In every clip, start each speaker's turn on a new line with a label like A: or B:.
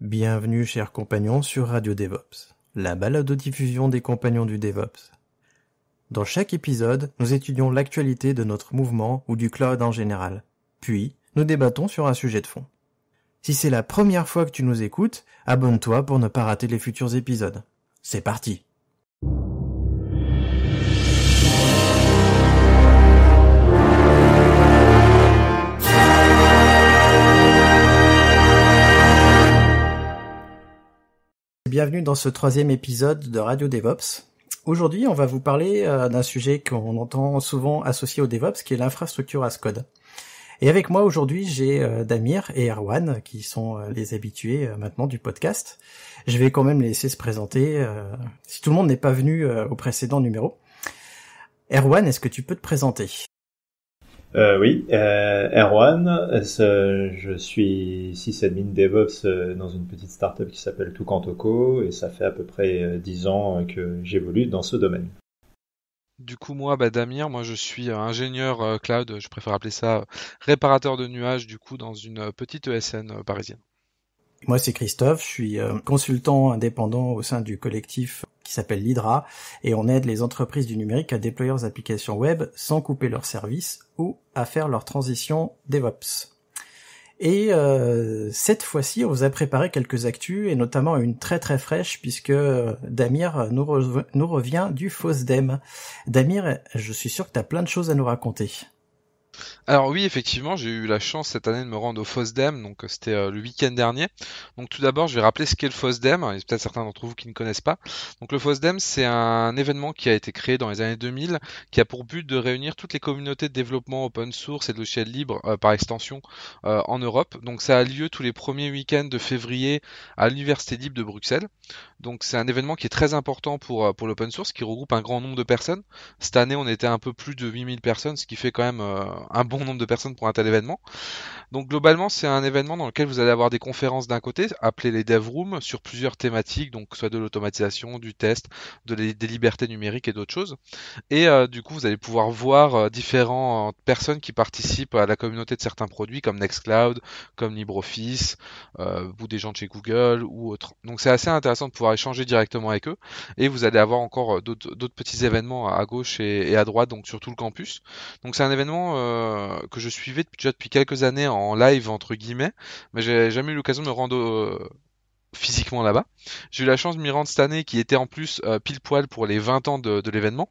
A: Bienvenue, chers compagnons, sur Radio DevOps, la balade de diffusion des compagnons du DevOps. Dans chaque épisode, nous étudions l'actualité de notre mouvement ou du cloud en général. Puis, nous débattons sur un sujet de fond. Si c'est la première fois que tu nous écoutes, abonne-toi pour ne pas rater les futurs épisodes. C'est parti! Bienvenue dans ce troisième épisode de Radio DevOps. Aujourd'hui, on va vous parler euh, d'un sujet qu'on entend souvent associé au DevOps, qui est l'infrastructure as code. Et avec moi aujourd'hui, j'ai euh, Damir et Erwan, qui sont euh, les habitués maintenant du podcast. Je vais quand même les laisser se présenter, si tout le monde n'est pas venu au précédent numéro. Erwan, est-ce que tu peux te présenter
B: euh, oui, euh, Erwan, je suis sysadmin DevOps euh, dans une petite startup qui s'appelle Toco et ça fait à peu près euh, dix ans que j'évolue dans ce domaine.
C: Du coup, moi, bah, Damir, moi je suis ingénieur cloud, je préfère appeler ça réparateur de nuages, du coup, dans une petite ESN parisienne.
A: Moi, c'est Christophe, je suis euh, mm. consultant indépendant au sein du collectif qui s'appelle l'Hydra, et on aide les entreprises du numérique à déployer leurs applications web sans couper leurs services ou à faire leur transition DevOps. Et euh, cette fois-ci, on vous a préparé quelques actus, et notamment une très très fraîche, puisque euh, Damir nous, revient du FOSDEM. Damir, je suis sûr que tu as plein de choses à nous raconter.
C: Alors oui, effectivement, j'ai eu la chance cette année de me rendre au FOSDEM, donc euh, c'était euh, le week-end dernier. Donc tout d'abord, je vais rappeler ce qu'est le FOSDEM, il y a peut-être certains d'entre vous qui ne connaissent pas. Donc le FOSDEM, c'est un événement qui a été créé dans les années 2000, qui a pour but de réunir toutes les communautés de développement open source et de logiciels libre euh, par extension en Europe. Donc ça a lieu tous les premiers week-ends de février à l'Université libre de Bruxelles. Donc c'est un événement qui est très important pour, pour l'open source, qui regroupe un grand nombre de personnes. Cette année, on était un peu plus de 8000 personnes, ce qui fait quand même un bon nombre de personnes pour un tel événement. Donc globalement, c'est un événement dans lequel vous allez avoir des conférences d'un côté, appelées les dev rooms, sur plusieurs thématiques, donc soit de l'automatisation, du test, de des libertés numériques et d'autres choses. Et euh, du coup, vous allez pouvoir voir euh, différentes personnes qui participent à la communauté de certains produits, comme Nextcloud, comme LibreOffice, euh, ou des gens de chez Google ou autres. Donc c'est assez intéressant de pouvoir échanger directement avec eux. Et vous allez avoir encore d'autres petits événements à gauche et, et, à droite, donc sur tout le campus. Donc c'est un événement euh, que je suivais depuis, déjà depuis quelques années en live entre guillemets, mais j'ai jamais eu l'occasion de me rendre euh, physiquement là-bas. J'ai eu la chance de m'y rendre cette année, qui était en plus euh, pile poil pour les 20 ans de l'événement.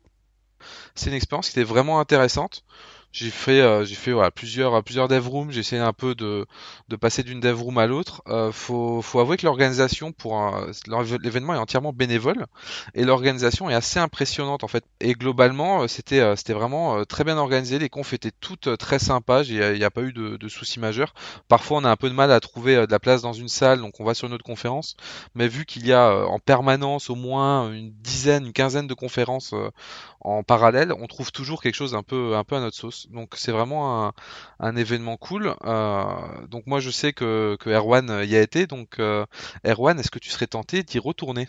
C: C'est une expérience qui était vraiment intéressante. J'ai fait, euh, fait voilà, plusieurs, euh, plusieurs dev rooms. J'ai essayé un peu de, passer d'une dev room à l'autre. Euh, faut, avouer que l'organisation pour l'événement est entièrement bénévole et l'organisation est assez impressionnante en fait. Et globalement, euh, c'était, c'était vraiment très bien organisé. Les confs étaient toutes très sympas. Il n'y a, pas eu de, de, soucis majeurs. Parfois, on a un peu de mal à trouver de la place dans une salle, donc on va sur une autre conférence. Mais vu qu'il y a en permanence au moins une dizaine, une quinzaine de conférences en parallèle, on trouve toujours quelque chose un peu, un peu à notre sauce donc c'est vraiment un, événement cool. Euh, donc moi je sais que, Erwan euh, y a été, donc euh, Erwan, est-ce que tu serais tenté d'y retourner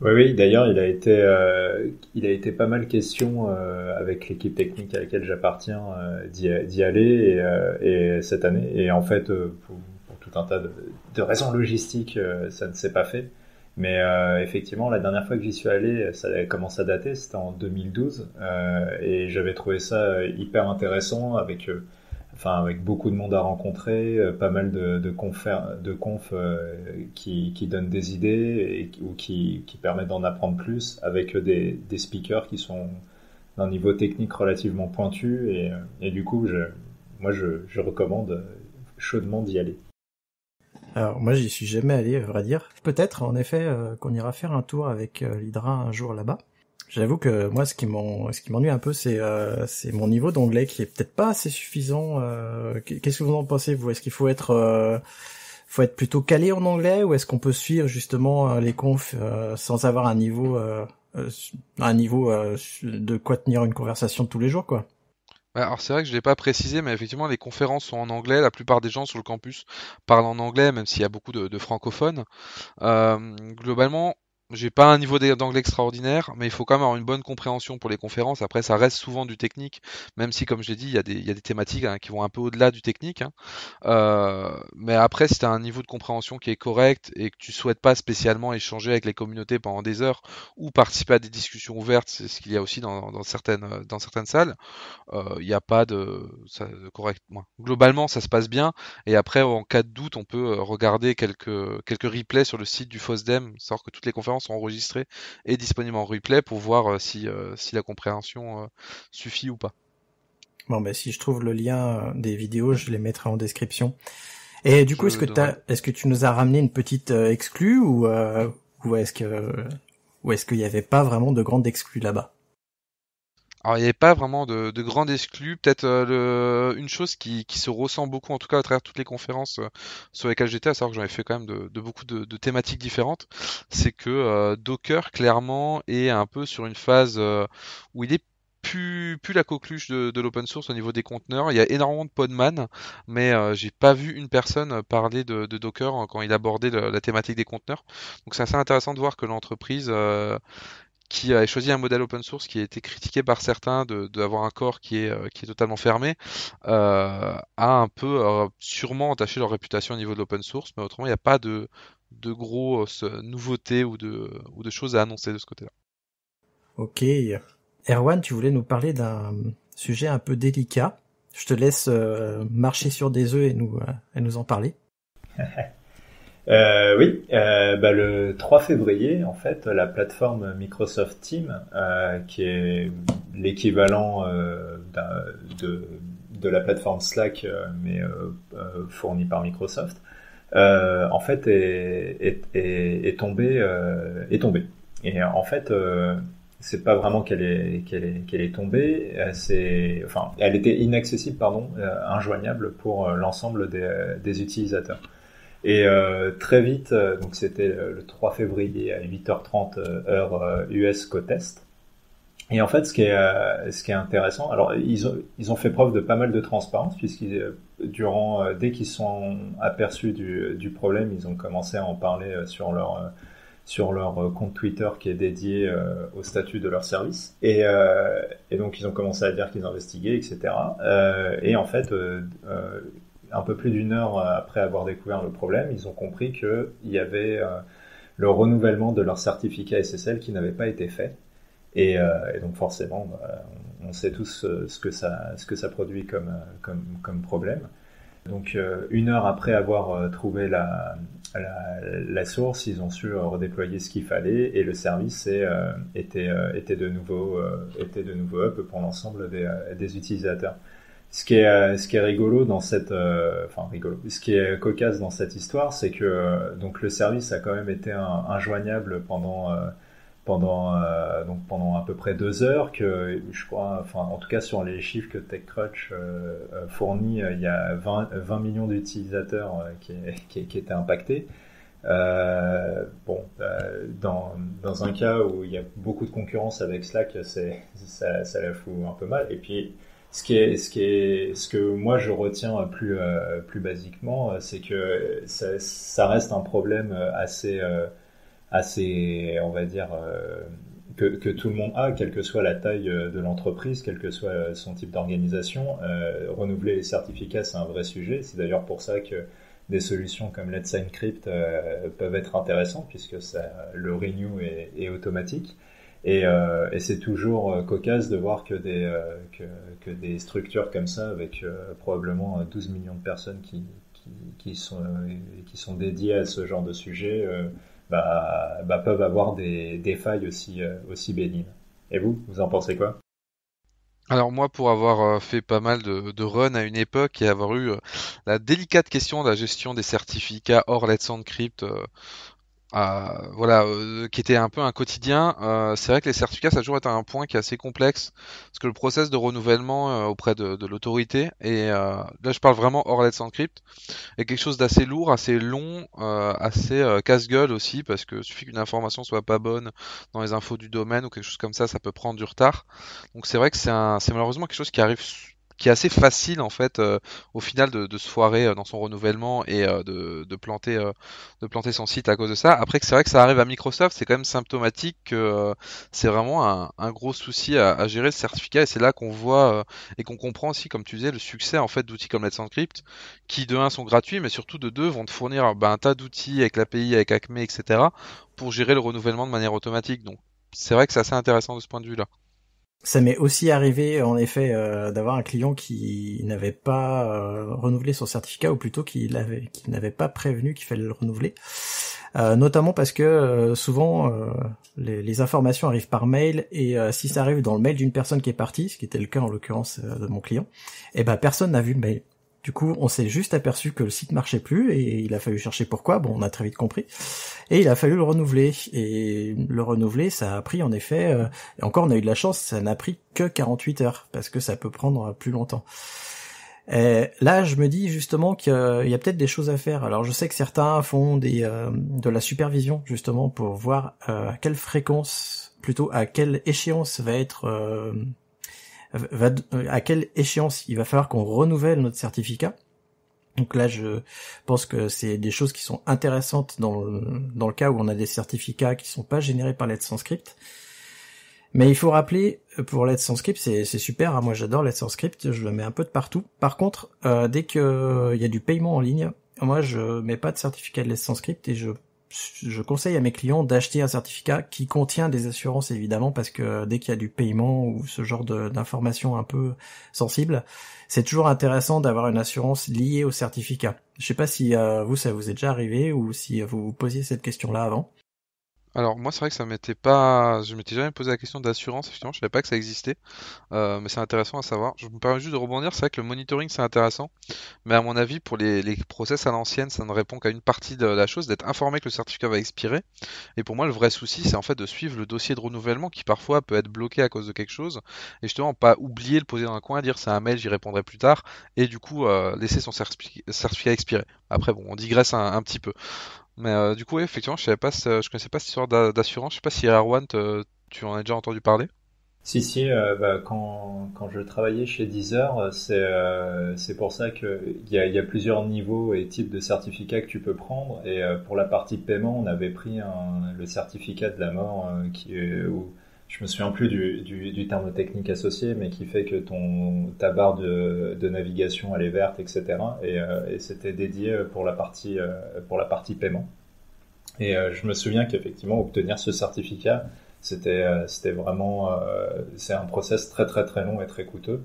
B: oui, oui d'ailleurs, il, a été, pas mal question avec l'équipe technique à laquelle j'appartiens d'y aller et, cette année. Et en fait, pour, tout un tas de raisons logistiques, ça ne s'est pas fait. Mais euh, effectivement, la dernière fois que j'y suis allé, ça commence à dater, c'était en 2012, euh, et j'avais trouvé ça euh, hyper intéressant avec, euh, enfin, avec beaucoup de monde à rencontrer, euh, pas mal de, de, de confs qui, qui donnent des idées et, ou qui, qui permettent d'en apprendre plus, avec des, des speakers qui sont d'un niveau technique relativement pointu, et, et du coup, je, moi, je, je recommande chaudement d'y aller.
A: Alors moi j'y suis jamais allé, à vrai dire. Peut-être en effet euh, qu'on ira faire un tour avec euh, l'Hydra un jour là-bas. J'avoue que moi ce qui m'ennuie un peu c'est euh, c'est mon niveau d'anglais qui est peut-être pas assez suffisant. Qu'est-ce que vous en pensez vous Est-ce qu'il faut être faut être plutôt calé en anglais ou est-ce qu'on peut suivre justement les confs sans avoir un niveau un niveau de quoi tenir une conversation tous les jours quoi
C: alors c'est vrai que je ne l'ai pas précisé, mais effectivement, les conférences sont en anglais. La plupart des gens sur le campus parlent en anglais, même s'il y a beaucoup de, francophones. Euh, globalement, j'ai pas un niveau d'anglais extraordinaire, mais il faut quand même avoir une bonne compréhension pour les conférences. Après, ça reste souvent du technique, même si, comme je l'ai dit, il y, a des, thématiques hein, qui vont un peu au-delà du technique. Hein. Euh, mais après, si tu as un niveau de compréhension qui est correct et que tu souhaites pas spécialement échanger avec les communautés pendant des heures ou participer à des discussions ouvertes, c'est ce qu'il y a aussi dans, certaines, dans certaines salles, euh, il y n'y a pas de, ça, correct. Globalement, ça se passe bien. Et après, en cas de doute, on peut euh, regarder quelques, quelques replays sur le site du FOSDEM, savoir que toutes les conférences sont enregistrés et disponibles en replay pour voir euh, si, euh, si la compréhension euh, suffit ou pas.
A: Bon, ben si je trouve le lien des vidéos, je les mettrai en description. Et du coup, est-ce que, as, est -ce que tu nous as ramené une petite exclue ou, ou est-ce que ou est-ce qu'il n'y avait pas vraiment de grande exclue là-bas
C: alors il n'y avait pas vraiment de, de grandes exclus. Peut-être euh, une chose qui, se ressent beaucoup, en tout cas à travers toutes les conférences euh, sur lesquelles j'étais, à savoir que j'en ai fait quand même de, beaucoup de, thématiques différentes, c'est que euh, Docker clairement est un peu sur une phase où il est plus, plus, la coqueluche de, l'open source au niveau des conteneurs. Il y a énormément de podman, mais j'ai pas vu une personne parler de, Docker quand il abordait la thématique des conteneurs. Donc c'est assez intéressant de voir que l'entreprise qui a choisi un modèle open source qui a été critiqué par certains d'avoir de, un corps qui est, euh, qui est totalement fermé, euh, a un peu euh, sûrement entaché leur réputation au niveau de l'open source, mais autrement, il n'y a pas de, de grosses nouveautés ou de, ou de choses à annoncer de ce côté-là.
A: Ok. Erwan, tu voulais nous parler d'un sujet un peu délicat. Je te laisse marcher sur des œufs et nous, et nous en parler.
B: Euh, oui, euh, bah, le 3 février, en fait, la plateforme Microsoft Team, euh, qui est l'équivalent de, la plateforme Slack, mais fournie par Microsoft, en fait, est, tombée. est tombée. Et en fait, c'est pas vraiment qu'elle est qu'elle est qu'elle est tombée c'est enfin elle était inaccessible pardon injoignable pour l'ensemble des utilisateurs et euh, très vite, euh, donc c'était euh, le 3 février à 8h30 euh, heure US Cotest. Et en fait, ce qui est, ce qui est intéressant, alors ils ont, ils ont fait preuve de pas mal de transparence puisqu'ils durant dès qu'ils sont aperçus du, du, problème, ils ont commencé à en parler sur leur sur leur compte Twitter qui est dédié au statut de leur service. Et, euh, et, donc ils ont commencé à dire qu'ils investiguaient, etc. Euh, et en fait, un peu plus d'une heure euh, après avoir découvert le problème, ils ont compris qu'il y avait euh, le renouvellement de leur certificat SSL qui n'avait pas été fait. Et, euh, donc forcément, on, sait tous ce que ça, produit comme, problème. Donc une heure après avoir trouvé la, source, ils ont su redéployer ce qu'il fallait et le service était, de nouveau, de nouveau up pour l'ensemble des utilisateurs ce qui est euh, ce qui est rigolo dans cette euh, enfin rigolo ce qui est cocasse dans cette histoire c'est que euh, donc le service a quand même été injoignable pendant pendant donc pendant à peu près deux heures que je crois enfin en tout cas sur les chiffres que TechCrunch fournit il y a 20, millions d'utilisateurs qui, qui, étaient impactés bon, dans, dans un cas où il y a beaucoup de concurrence avec Slack, ça, ça la fout un peu mal. Et puis, ce que moi je retiens euh, euh, plus basiquement euh, c'est que ça, reste un problème assez assez on va dire que, tout le monde a, quelle que soit la taille de l'entreprise, quel que soit son type d'organisation, renouveler les certificats, c'est un vrai sujet. C'est d'ailleurs pour ça que des solutions comme Let's Encrypt peuvent être intéressantes, puisque le renew est automatique. Et, euh, et c'est toujours euh, cocasse de voir que des, euh, que, des structures comme ça, avec euh, probablement 12 millions de personnes qui, qui, qui sont, qui sont dédiées à ce genre de sujet, bah, bah, peuvent avoir des, des failles aussi, aussi bénignes. Et vous, vous en pensez quoi
C: alors moi, pour avoir fait pas mal de, de runs à une époque et avoir eu la délicate question de la gestion des certificats hors Let's Encrypt euh, voilà, euh, qui était un peu un quotidien. Euh, c'est vrai que les certificats, ça a toujours un point qui est assez complexe, parce que le process de renouvellement auprès de, l'autorité, et là je parle vraiment hors Let's Encrypt, est quelque chose d'assez lourd, assez long, assez casse-gueule aussi, parce que suffit qu'une information soit pas bonne dans les infos du domaine ou quelque chose comme ça, ça peut prendre du retard. Donc c'est vrai que c'est malheureusement quelque chose qui arrive qui est assez facile en fait euh, au final de, se foirer euh, dans son renouvellement et euh, de, planter de planter son site à cause de ça. Après que c'est vrai que ça arrive à Microsoft, c'est quand même symptomatique que c'est vraiment un, gros souci à, gérer le certificat et c'est là qu'on voit et qu'on comprend aussi comme tu disais le succès en fait d'outils comme Let's Encrypt qui de un sont gratuits mais surtout de deux vont te fournir ben, un tas d'outils avec l'API, avec Acme, etc. pour gérer le renouvellement de manière automatique. Donc c'est vrai que c'est assez intéressant de ce point de vue là.
A: Ça m'est aussi arrivé, en effet, euh, d'avoir un client qui n'avait pas euh, renouvelé son certificat, ou plutôt qui n'avait pas prévenu qu'il fallait le renouveler. Euh, notamment parce que souvent les, les, informations arrivent par mail et si ça arrive dans le mail d'une personne qui est partie, ce qui était le cas en l'occurrence de mon client, eh ben personne n'a vu le mail. Du coup, on s'est juste aperçu que le site marchait plus et il a fallu chercher pourquoi. Bon, on a très vite compris. Et il a fallu le renouveler. Et le renouveler, ça a pris en effet, euh, et encore on a eu de la chance, ça n'a pris que 48 heures parce que ça peut prendre plus longtemps. Et là, je me dis justement qu'il y a peut-être des choses à faire. Alors, je sais que certains font des, euh, de la supervision justement pour voir euh, à quelle fréquence, plutôt à quelle échéance va être à quelle échéance il va falloir qu'on renouvelle notre certificat. Donc là, je pense que c'est des choses qui sont intéressantes dans le, cas où on a des certificats qui sont pas générés par Let's sans script. Mais il faut rappeler, pour Let's sans script, c'est super, hein, moi j'adore Let's sans script, je le mets un peu de partout. Par contre, euh, dès qu'il euh, y a du paiement en ligne, moi je mets pas de certificat de l'aide sans script et je je conseille à mes clients d'acheter un certificat qui contient des assurances évidemment parce que dès qu'il y a du paiement ou ce genre d'informations un peu sensibles, c'est toujours intéressant d'avoir une assurance liée au certificat. Je sais pas si euh, vous ça vous est déjà arrivé ou si vous vous posiez cette question là avant.
C: Alors moi c'est vrai que ça m'était pas, je m'étais jamais posé la question d'assurance effectivement, je savais pas que ça existait, euh, mais c'est intéressant à savoir. Je me permets juste de rebondir, c'est vrai que le monitoring c'est intéressant, mais à mon avis pour les, process à l'ancienne ça ne répond qu'à une partie de la chose, d'être informé que le certificat va expirer. Et pour moi le vrai souci c'est en fait de suivre le dossier de renouvellement qui parfois peut être bloqué à cause de quelque chose, et justement pas oublier le poser dans un coin, dire c'est un mail j'y répondrai plus tard, et du coup euh, laisser son certificat expirer. Après bon on digresse un petit peu. Mais euh, du coup, effectivement, je ne pas, je connaissais pas cette histoire d'assurance. Je sais pas si Erwan, tu en as déjà entendu parler.
B: Si, si, euh, bah, quand, quand, je travaillais chez Deezer, euh, c'est pour ça qu'il y a, plusieurs niveaux et types de certificats que tu peux prendre. Et pour la partie de paiement, on avait pris le certificat de la mort qui est, je me souviens plus du, du, du, terme technique associé, mais qui fait que ton, ta barre de, de navigation elle est verte, etc. Et, euh, et c'était dédié pour la partie, euh, pour la partie paiement. Et euh, je me souviens qu'effectivement obtenir ce certificat, c'était c'était vraiment c'est un process très très très long et très coûteux.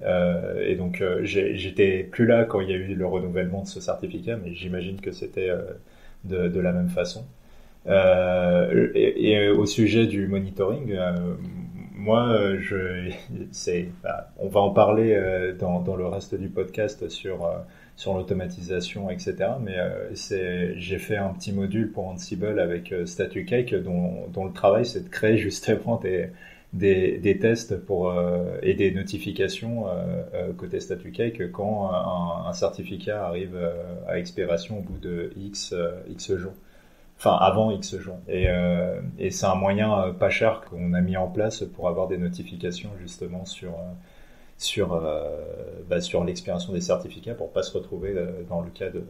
B: et donc j'étais plus là quand il y a eu le renouvellement de ce certificat, mais j'imagine que c'était de, de, la même façon. Euh, et, euh, au sujet du monitoring, euh, moi, euh, je, c'est, bah, on va en parler dans, dans, le reste du podcast sur sur l'automatisation, etc. Mais c'est, j'ai fait un petit module pour Ansible avec Statue Cake, dont, le travail c'est de créer justement des des, des tests pour et des notifications côté Statue Cake quand un, un certificat arrive à expiration au bout de x x jours enfin avant X jours. Et, euh, c'est un moyen euh, pas cher qu'on a mis en place pour avoir des notifications justement sur euh, sur bah, sur l'expiration des certificats pour pas se retrouver dans le cas de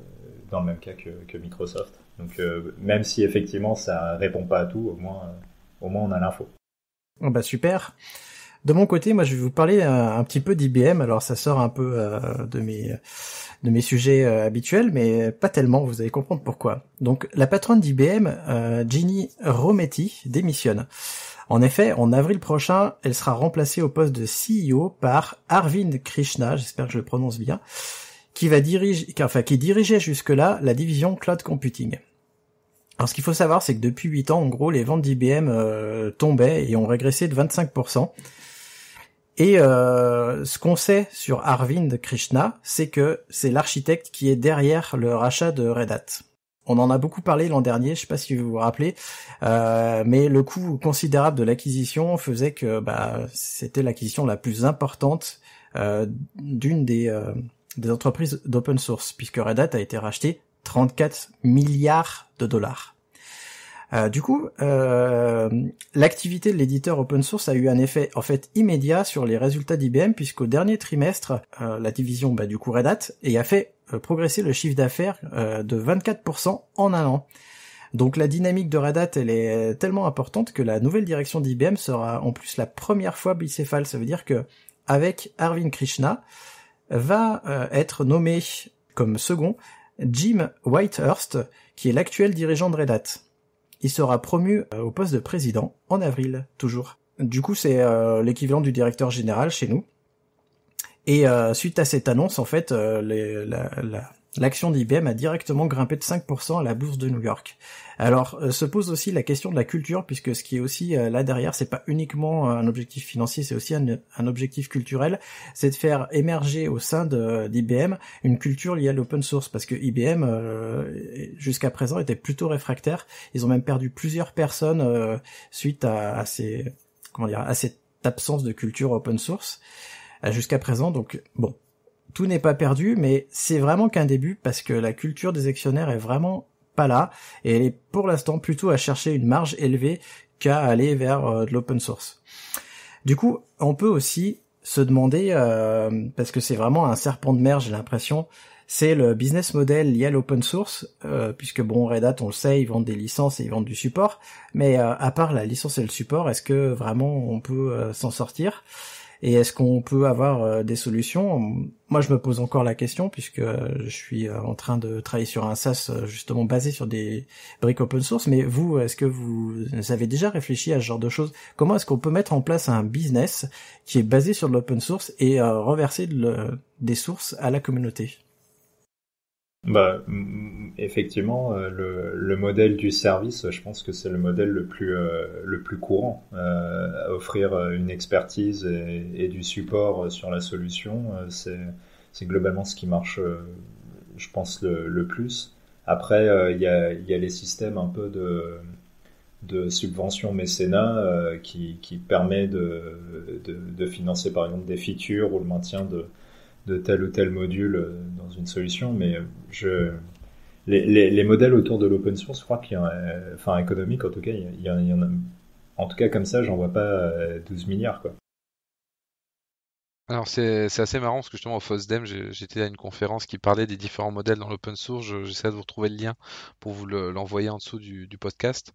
B: dans le même cas que, Microsoft. Donc même si effectivement ça répond pas à tout, au moins au moins on a l'info.
A: Oh, bah super. De mon côté, moi je vais vous parler un, petit peu d'IBM. Alors ça sort un peu de mes de mes sujets euh, habituels, mais pas tellement, vous allez comprendre pourquoi. Donc la patronne d'IBM, euh, Ginny Rometty, démissionne. En effet, en avril prochain, elle sera remplacée au poste de CEO par Arvind Krishna, j'espère que je le prononce bien, qui va diriger, enfin, qui dirigeait jusque-là la division Cloud Computing. Alors ce qu'il faut savoir, c'est que depuis 8 ans, en gros, les ventes d'IBM euh, tombaient et ont régressé de 25%, et euh, ce qu'on sait sur Arvind Krishna, c'est que c'est l'architecte qui est derrière le rachat de Red Hat. On en a beaucoup parlé l'an dernier, je sais pas si vous vous rappelez, euh, mais le coût considérable de l'acquisition faisait que bah, c'était l'acquisition la plus importante euh, d'une des, des entreprises d'open source, puisque Red Hat a été racheté 34 milliards de dollars. Euh, du coup, euh, l'activité de l'éditeur open source a eu un effet en fait immédiat sur les résultats d'IBM puisqu'au dernier trimestre, euh, la division bah, du coup Red Hat et a fait progresser le chiffre d'affaires de 24% en un an. Donc la dynamique de Red Hat, elle est tellement importante que la nouvelle direction d'IBM sera en plus la première fois bicéphale. Ça veut dire que avec Arvind Krishna va être nommé comme second Jim Whitehurst, qui est l'actuel dirigeant de Red Hat. Il sera promu euh, au poste de président en avril, toujours. Du coup, c'est euh, l'équivalent du directeur général chez nous. Et euh, suite à cette annonce, en fait, la, L'action d'IBM a directement grimpé de 5% à la bourse de New York. Alors euh, se pose aussi la question de la culture, puisque ce qui est aussi euh, là derrière, c'est pas uniquement euh, un objectif financier, c'est aussi un, objectif culturel, c'est de faire émerger au sein d'IBM une culture liée à l'open source, parce que IBM jusqu'à présent était plutôt réfractaire. Ils ont même perdu plusieurs personnes suite à, ces à cette absence de culture open source jusqu'à présent. Donc bon, tout n'est pas perdu, mais c'est vraiment qu'un début parce que la culture des actionnaires est vraiment pas là et elle est pour l'instant plutôt à chercher une marge élevée qu'à aller vers euh, de l'open source. Du coup, on peut aussi se demander, euh, parce que c'est vraiment un serpent de mer, j'ai l'impression, c'est le business model lié à l'open source, euh, puisque bon, Red Hat, on le sait, ils vendent des licences et ils vendent du support, mais à part la licence et le support, est-ce que vraiment on peut s'en sortir et est-ce qu'on peut avoir euh, des solutions Moi, je me pose encore la question puisque euh, je suis euh, en train de travailler sur un SaaS justement basé sur des briques open source. Mais vous, est-ce que vous avez déjà réfléchi à ce genre de choses Comment est-ce qu'on peut mettre en place un business qui est basé sur l'open source et reverser des sources à la communauté
B: bah, effectivement, euh, le, modèle du service, je pense que c'est le modèle le plus, euh, le plus courant. Euh, offrir une expertise et, du support sur la solution, c'est globalement ce qui marche, je pense, le, le plus. Après, il y, a, y, a, les systèmes un peu de, de subvention mécénat qui, qui permet de, de, de financer par exemple des features ou le maintien de, de tel ou tel module euh, dans une solution, mais euh, je, les, les, modèles autour de l'open source, je crois qu'il y a, euh, enfin économique en tout cas, il y en en tout cas comme ça, j'en vois pas 12 milliards quoi.
C: Alors c'est assez marrant parce que justement au FOSDEM, j'étais à une conférence qui parlait des différents modèles dans l'open source. J'essaie de vous retrouver le lien pour vous l'envoyer en dessous du, podcast.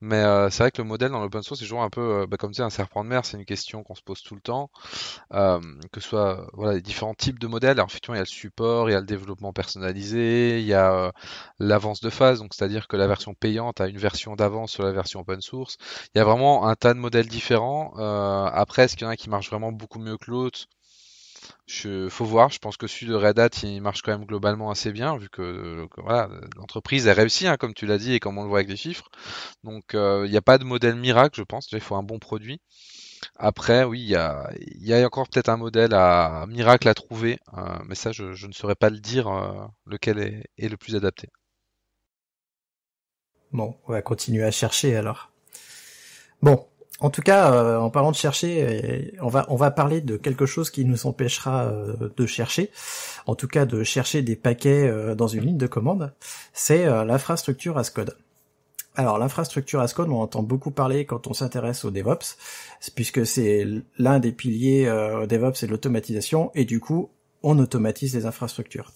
C: Mais euh, c'est vrai que le modèle dans l'open source, c'est toujours un peu euh, bah, comme tu un serpent de mer. C'est une question qu'on se pose tout le temps. Euh, que ce soit voilà, les différents types de modèles. Alors, effectivement, il y a le support, il y a le développement personnalisé, il y a l'avance de phase, donc c'est-à-dire que la version payante a une version d'avance sur la version open source. Il y a vraiment un tas de modèles différents. après, est-ce qu'il y en a qui marche vraiment beaucoup mieux que l'autre? Je, faut voir, je pense que celui de Red Hat, il marche quand même globalement assez bien, vu que, l'entreprise a réussi, hein, comme tu l'as dit, et comme on le voit avec les chiffres. Donc, euh, il n'y a pas de modèle miracle, je pense. il faut un bon produit. Après, oui, il y a, encore peut-être un modèle à miracle à trouver, euh, mais ça, je, ne saurais pas le dire euh, lequel est, est, le plus adapté.
A: Bon, on va continuer à chercher alors. Bon, en tout cas, euh, en parlant de chercher, euh, on va on va parler de quelque chose qui nous empêchera euh, de chercher, en tout cas de chercher des paquets dans une ligne de commande. C'est l'infrastructure ASCODE. Alors l'infrastructure as on entend beaucoup parler quand on s'intéresse au DevOps, puisque c'est l'un des piliers DevOps, de l'automatisation, et du coup, on automatise les infrastructures.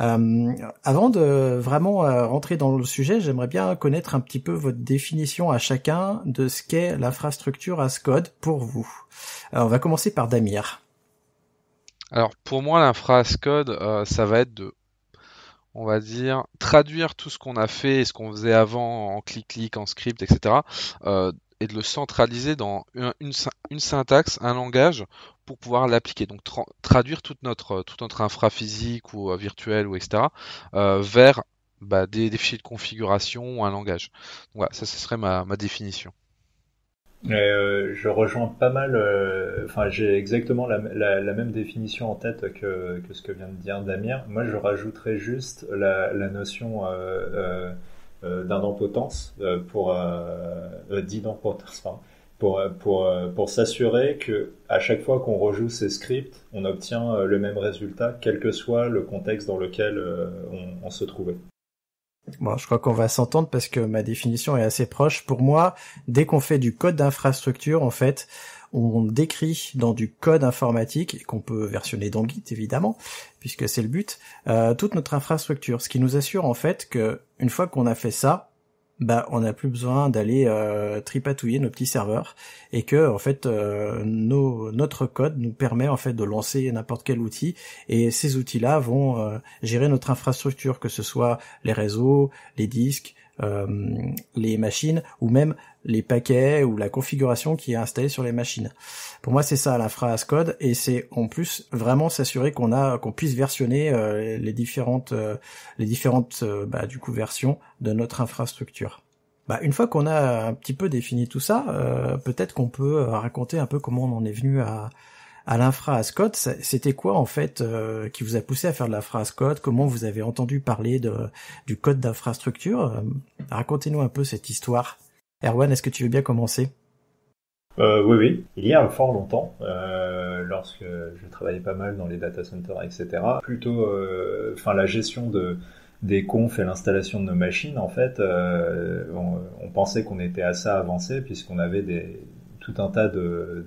A: Euh, avant de vraiment euh, rentrer dans le sujet, j'aimerais bien connaître un petit peu votre définition à chacun de ce qu'est l'infrastructure as pour vous. Alors, euh, on va commencer par Damir.
C: Alors pour moi, l'infrastructure as code, euh, ça va être de on va dire, traduire tout ce qu'on a fait et ce qu'on faisait avant en clic-clic, en script, etc., et de le centraliser dans une, une, syntaxe, un langage pour pouvoir l'appliquer. Donc traduire toute notre, euh, toute notre infra physique ou euh, virtuelle ou etc. Euh, vers bah, des, fichiers de configuration ou un langage. Voilà, ça ce serait ma, définition.
B: je rejoins pas mal, enfin j'ai exactement la, même définition en tête que, ce que vient de dire Damien. Moi je rajouterais juste la, notion euh, d'indempotence euh, pour euh, pour, pour, pour s'assurer que à chaque fois qu'on rejoue ces scripts, on obtient le même résultat, quel que soit le contexte dans lequel on, on se trouvait.
A: Bon, je crois qu'on va s'entendre parce que ma définition est assez proche. Pour moi, dès qu'on fait du code d'infrastructure, en fait, on décrit dans du code informatique, et qu'on peut versionner dans Git évidemment, puisque c'est le but, euh, toute notre infrastructure, ce qui nous assure en fait que une fois qu'on a fait ça, bah on n'a plus besoin d'aller euh, tripatouiller nos petits serveurs et que en fait euh, nos, notre code nous permet en fait de lancer n'importe quel outil et ces outils là vont gérer notre infrastructure que ce soit les réseaux, les disques, euh, les machines ou même les paquets ou la configuration qui est installée sur les machines. Pour moi, c'est ça la phrase code et c'est en plus vraiment s'assurer qu'on a qu'on puisse versionner euh, les différentes euh, les différentes bah, du coup versions de notre infrastructure. Bah, une fois qu'on a un petit peu défini tout ça, peut-être qu'on peut raconter un peu comment on en est venu à, à l'infra à c'était quoi en fait euh, qui vous a poussé à faire de l'infra à Comment vous avez entendu parler de, du code d'infrastructure euh, Racontez-nous un peu cette histoire. Erwan, est-ce que tu veux bien commencer
C: euh, oui, oui. Il y a
B: fort longtemps, lorsque je travaillais pas mal dans les data centers, etc., plutôt, enfin, la gestion de, des confs et l'installation de nos machines, en fait, on, pensait qu'on était assez avancé puisqu'on avait des, tout un tas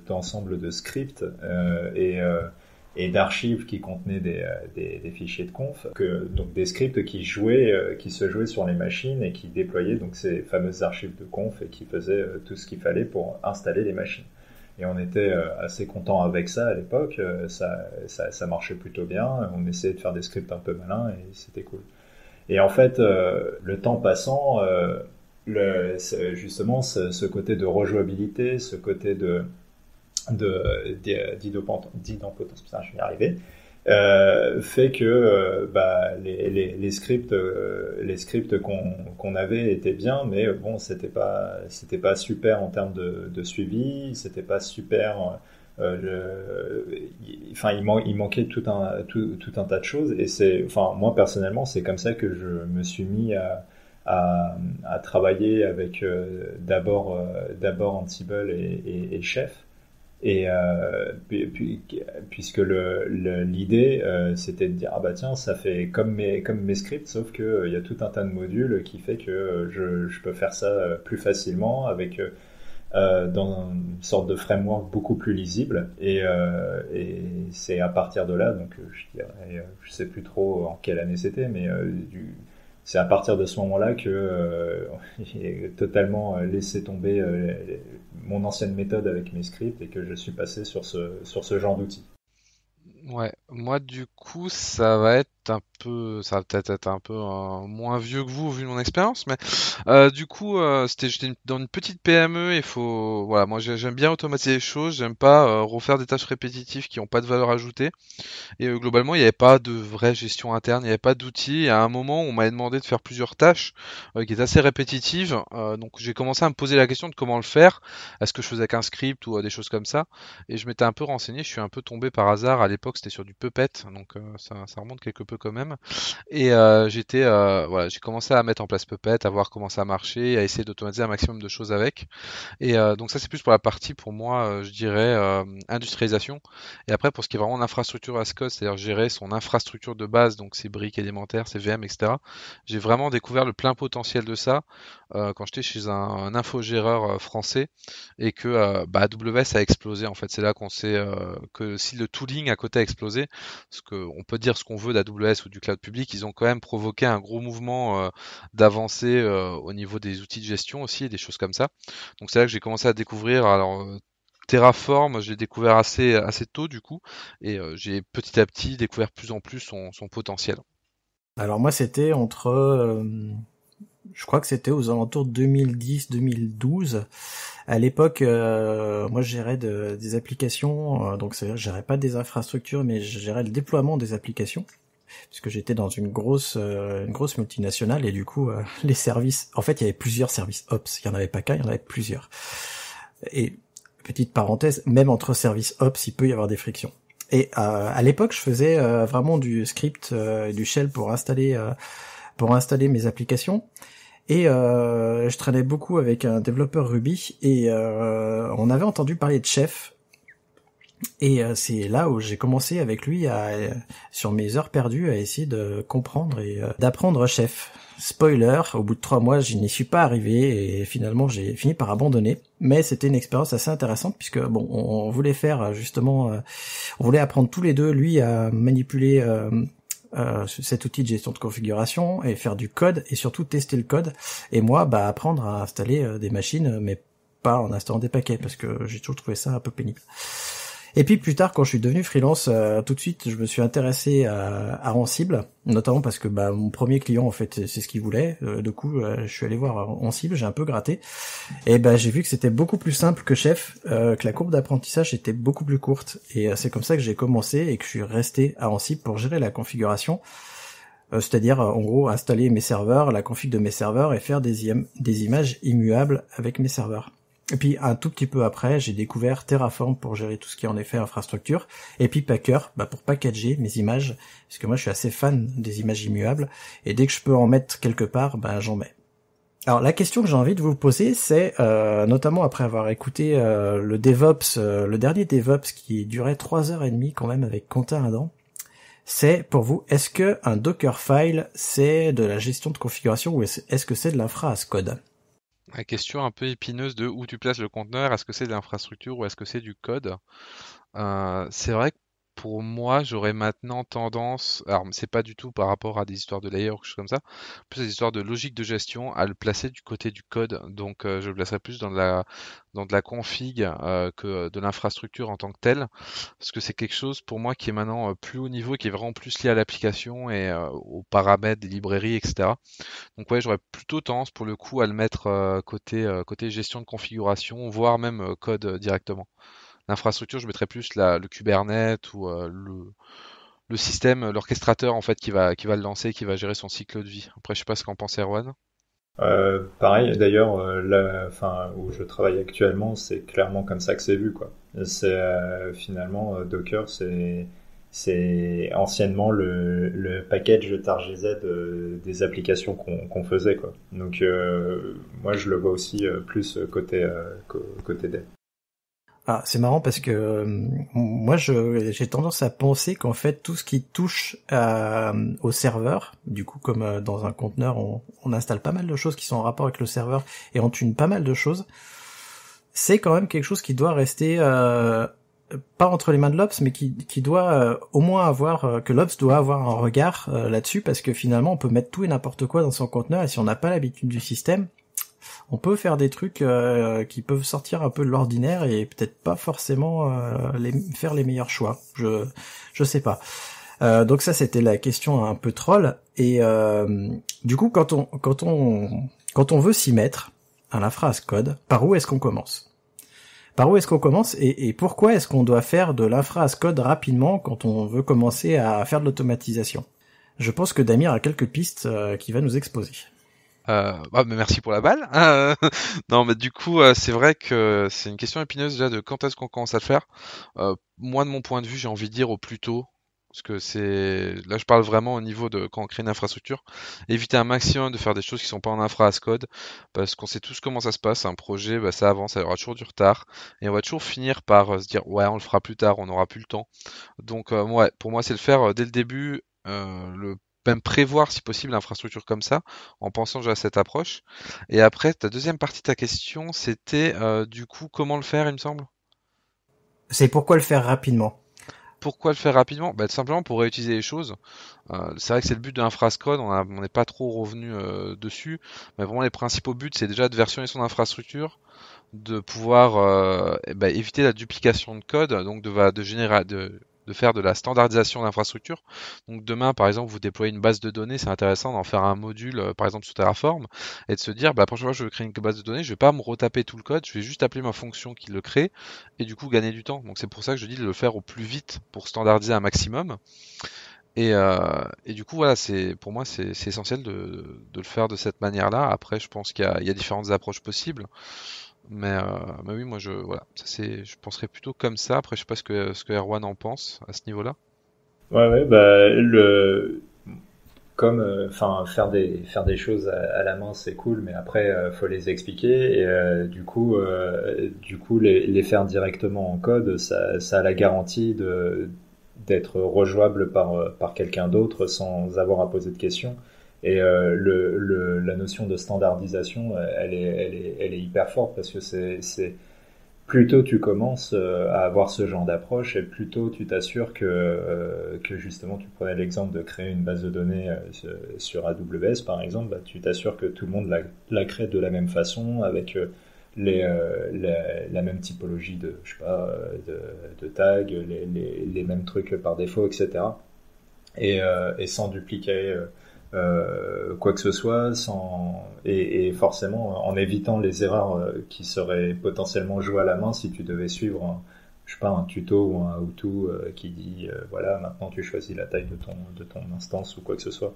B: d'ensembles de, scripts euh, euh, et d'archives qui contenaient euh, des, fichiers de conf, que, donc des scripts qui jouaient, qui se jouaient sur les machines et qui déployaient donc ces fameuses archives de conf et qui faisaient tout ce qu'il fallait pour installer les machines. Et on était assez content avec ça à l'époque, ça, ça, marchait plutôt bien, on essayait de faire des scripts un peu malins et c'était cool. Et en fait, le temps passant, justement ce, côté de rejouabilité, ce côté de d'idempotence, je vais y arriver, euh, fait que euh, bah, les, scripts, euh, les scripts qu'on avait étaient bien, mais bon, c'était pas c'était pas super en termes de, suivi, c'était pas super. il, enfin, il, manquait tout un un tas de choses, et c'est enfin moi personnellement, c'est comme ça que je me suis mis à à, à travailler avec euh, d'abord euh, d'abord Ansible et, et, Chef. Et euh, puis, puisque l'idée, le, l'idée euh, c'était de dire, ah bah tiens, ça fait comme mes, comme mes scripts, sauf qu'il il y a tout un tas de modules qui fait que je, je, peux faire ça plus facilement avec dans une sorte de framework beaucoup plus lisible. Et, et c'est à partir de là, donc je dirais, je sais plus trop en quelle année c'était, mais du, c'est à partir de ce moment-là que euh, j'ai totalement euh, laissé tomber euh, mon ancienne méthode avec mes scripts et que je suis passé sur ce, sur ce genre d'outils.
C: Ouais, moi du coup, ça va être un peu, ça va peut-être être un peu euh, moins vieux que vous vu mon expérience, mais euh, du coup, euh, c'était j'étais dans une petite PME et faut, voilà, moi j'aime bien automatiser les choses, j'aime pas euh, refaire des tâches répétitives qui ont pas de valeur ajoutée. Et euh, globalement, il n'y avait pas de vraie gestion interne, il n'y avait pas d'outils. À un moment, on m'avait demandé de faire plusieurs tâches qui étaient assez répétitives, donc j'ai commencé à me poser la question de comment le faire. Est-ce que je faisais qu'un script ou des choses comme ça Et je m'étais un peu renseigné, je suis un peu tombé par hasard. À l'époque, c'était sur du Puppet, donc ça, ça remonte quelque quand même. Et euh, j'étais, euh, voilà, j'ai commencé à mettre en place Puppet, à voir comment ça marchait, à essayer d'automatiser un maximum de choses avec. Et euh, donc ça, c'est plus pour la partie, pour moi, je dirais, industrialisation. Et après, pour ce qui est vraiment l'infrastructure à code, c'est-à-dire gérer son infrastructure de base, donc ses briques élémentaires, ses VM, etc. J'ai vraiment découvert le plein potentiel de ça quand j'étais chez un, infogéreur français et que bah, AWS a explosé. En fait, c'est là qu'on sait que si le tooling à côté a explosé, que qu'on peut dire ce qu'on veut d'AWS ou du cloud public, ils ont quand même provoqué un gros mouvement euh, d'avancée euh, au niveau des outils de gestion aussi et des choses comme ça. Donc c'est là que j'ai commencé à découvrir alors euh, Terraform, j'ai découvert assez assez tôt du coup et j'ai petit à petit découvert plus en plus son, potentiel.
A: Alors moi c'était entre je crois que c'était aux alentours 2010-2012. À l'époque, moi, je gérais des applications, donc c'est-à-dire, je gérais pas des infrastructures, mais je gérais le déploiement des applications puisque j'étais dans une grosse euh, une grosse multinationale et du coup euh, les services en fait il y avait plusieurs services ops il y en avait pas qu'un il y en avait plusieurs et petite parenthèse même entre services ops il peut y avoir des frictions et euh, à l'époque je faisais vraiment du script du shell pour installer pour installer mes applications et je traînais beaucoup avec un développeur Ruby et on avait entendu parler de Chef et euh, c'est là où j'ai commencé avec lui à, sur mes heures perdues à essayer de comprendre et euh, d'apprendre chef. Spoiler, au bout de trois mois, je n'y suis pas arrivé et finalement j'ai fini par abandonner. Mais c'était une expérience assez intéressante puisque bon, on, voulait faire euh, justement, on voulait apprendre tous les deux, lui à manipuler cet outil de gestion de configuration et faire du code et surtout tester le code et moi bah apprendre à installer des machines mais pas en installant des paquets parce que j'ai toujours trouvé ça un peu pénible. Et puis plus tard, quand je suis devenu freelance, euh, tout de suite, je me suis intéressé euh, à, à Ansible, notamment parce que bah, mon premier client, en fait, c'est ce qu'il voulait. Euh, du coup, je suis allé voir Ansible, j'ai un peu gratté, et ben j'ai vu que c'était beaucoup plus simple que Chef, que la courbe d'apprentissage était beaucoup plus courte, et c'est comme ça que j'ai commencé et que je suis resté à Ansible pour gérer la configuration. C'est-à-dire, en gros, installer mes serveurs, la config de mes serveurs et faire des images immuables avec mes serveurs. Et puis un tout petit peu après, j'ai découvert Terraform pour gérer tout ce qui est en effet infrastructure, et puis Packer bah, pour packager mes images, parce que moi je suis assez fan des images immuables, et dès que je peux en mettre quelque part, bah, j'en mets. Alors la question que j'ai envie de vous poser, c'est euh, notamment après avoir écouté euh, le DevOps, euh, le dernier DevOps qui durait trois heures et demie quand même avec Quentin Adam, c'est pour vous, est-ce que un Dockerfile c'est de la gestion de configuration ou est-ce que c'est de l'infra as code
C: la question un peu épineuse de où tu places le conteneur, est-ce que c'est de l'infrastructure ou est-ce que c'est du code euh, C'est vrai que pour moi, j'aurais maintenant tendance, alors c'est pas du tout par rapport à des histoires de layer ou quelque chose comme ça, plus des histoires de logique de gestion, à le placer du côté du code. Donc euh, je le placerais plus dans de la, dans de la config euh, que de l'infrastructure en tant que telle, parce que c'est quelque chose pour moi qui est maintenant euh, plus haut niveau, qui est vraiment plus lié à l'application et aux paramètres des librairies, etc. Donc ouais, j'aurais plutôt tendance pour le coup à le mettre côté, côté gestion de configuration, voire même code directement infrastructure, je mettrais plus le Kubernetes ou euh, le, système, euh, l'orchestrateur en fait qui va, qui va le lancer, qui va gérer son cycle de vie. Après, je sais pas ce qu'en pensait Erwan. Euh, pareil, d'ailleurs,
B: enfin, où je travaille actuellement, c'est clairement comme ça que c'est vu, quoi. C'est finalement Docker, c'est c'est anciennement le, le package TarGZ z des applications qu'on faisait, quoi. Donc, moi, je le vois aussi plus côté côté
A: ah, c'est marrant parce que euh, moi, j'ai tendance à penser qu'en fait, tout ce qui touche euh, au serveur, du coup, comme euh, dans un conteneur, on, installe pas mal de choses qui sont en rapport avec le serveur et on tune pas mal de choses, c'est quand même quelque chose qui doit rester pas entre les mains de l'Obs, mais qui, qui doit au moins avoir que l'Obs doit avoir un regard là-dessus parce que finalement, on peut mettre tout et n'importe quoi dans son conteneur et si on n'a pas l'habitude du système, on peut faire des trucs euh, qui peuvent sortir un peu de l'ordinaire et peut-être pas forcément euh, faire les meilleurs choix. Je je sais pas. Euh, donc ça c'était la question un peu troll et du coup quand on quand on quand on veut s'y mettre à la phrase code, par où est-ce qu'on commence Par où est-ce qu'on commence et, pourquoi est-ce qu'on doit faire de la phrase code rapidement quand on veut commencer à faire de l'automatisation Je pense que Damir a quelques pistes qui va nous exposer.
C: Euh, ah, merci pour la balle. non, mais du coup, euh, c'est vrai que c'est une question épineuse déjà de quand est-ce qu'on commence à le faire. Euh, moi, de mon point de vue, j'ai envie de dire au plus tôt. Parce que c'est. Là, je parle vraiment au niveau de quand on crée une infrastructure. Éviter un maximum de faire des choses qui sont pas en infra code. Parce qu'on sait tous comment ça se passe. Un projet, bah, ça avance, ça aura toujours du retard. Et on va toujours finir par se dire, ouais, on le fera plus tard, on n'aura plus le temps. Donc, ouais, pour moi, c'est le faire dès le début. le même prévoir, si possible, l'infrastructure comme ça, en pensant déjà à cette approche. Et après, ta deuxième partie de ta question, c'était euh, du coup comment le faire, il me semble.
A: C'est pourquoi le faire rapidement
C: pourquoi le faire rapidement bah, Simplement pour réutiliser les choses. Euh, c'est vrai que c'est le but de code, on n'est pas trop revenu euh, dessus, mais vraiment les principaux buts, c'est déjà de versionner son infrastructure, de pouvoir eh ben, éviter la duplication de code, donc de, de, générer, de de faire de la standardisation d'infrastructure, Donc demain, par exemple, vous déployez une base de données, c'est intéressant d'en faire un module, euh, par exemple sous Terraform, et de se dire, bah, la prochaine fois que je veux créer une base de données, je vais pas me retaper tout le code, je vais juste appeler ma fonction qui le crée, et du coup gagner du temps. Donc c'est pour ça que je dis de le faire au plus vite pour standardiser un maximum. Et, euh, du coup, voilà, c'est pour moi, c'est essentiel de, le faire de cette manière-là. Après, je pense qu'il y, a différentes approches possibles. Mais, euh, mais oui, moi je voilà, ça c'est, je penserais plutôt comme ça. Après, je sais pas ce que ce que Erwan en pense à ce niveau-là. Ouais, ouais, bah
B: le comme euh, enfin faire des faire des choses à, la main c'est cool mais après il euh, faut les expliquer et du coup du coup les, faire directement en code ça, ça a la garantie de d'être rejouable par par quelqu'un d'autre sans avoir à poser de questions et euh, le, la notion de standardisation, euh, elle est, elle est, hyper forte parce que c'est plus tôt tu commences euh, à avoir ce genre d'approche et plus tôt tu t'assures que, que justement tu prenais l'exemple de créer une base de données sur AWS par exemple, bah, tu t'assures que tout le monde la, crée de la même façon avec les, la même typologie de, je sais pas, de, tags, les, mêmes trucs par défaut, etc. Et, et sans dupliquer euh, quoi que ce soit, sans et, forcément en évitant les erreurs euh, qui seraient potentiellement jouées à la main si tu devais suivre, un, je sais pas, un tuto ou un how euh, qui dit voilà maintenant tu choisis la taille de ton de ton instance ou quoi que ce soit.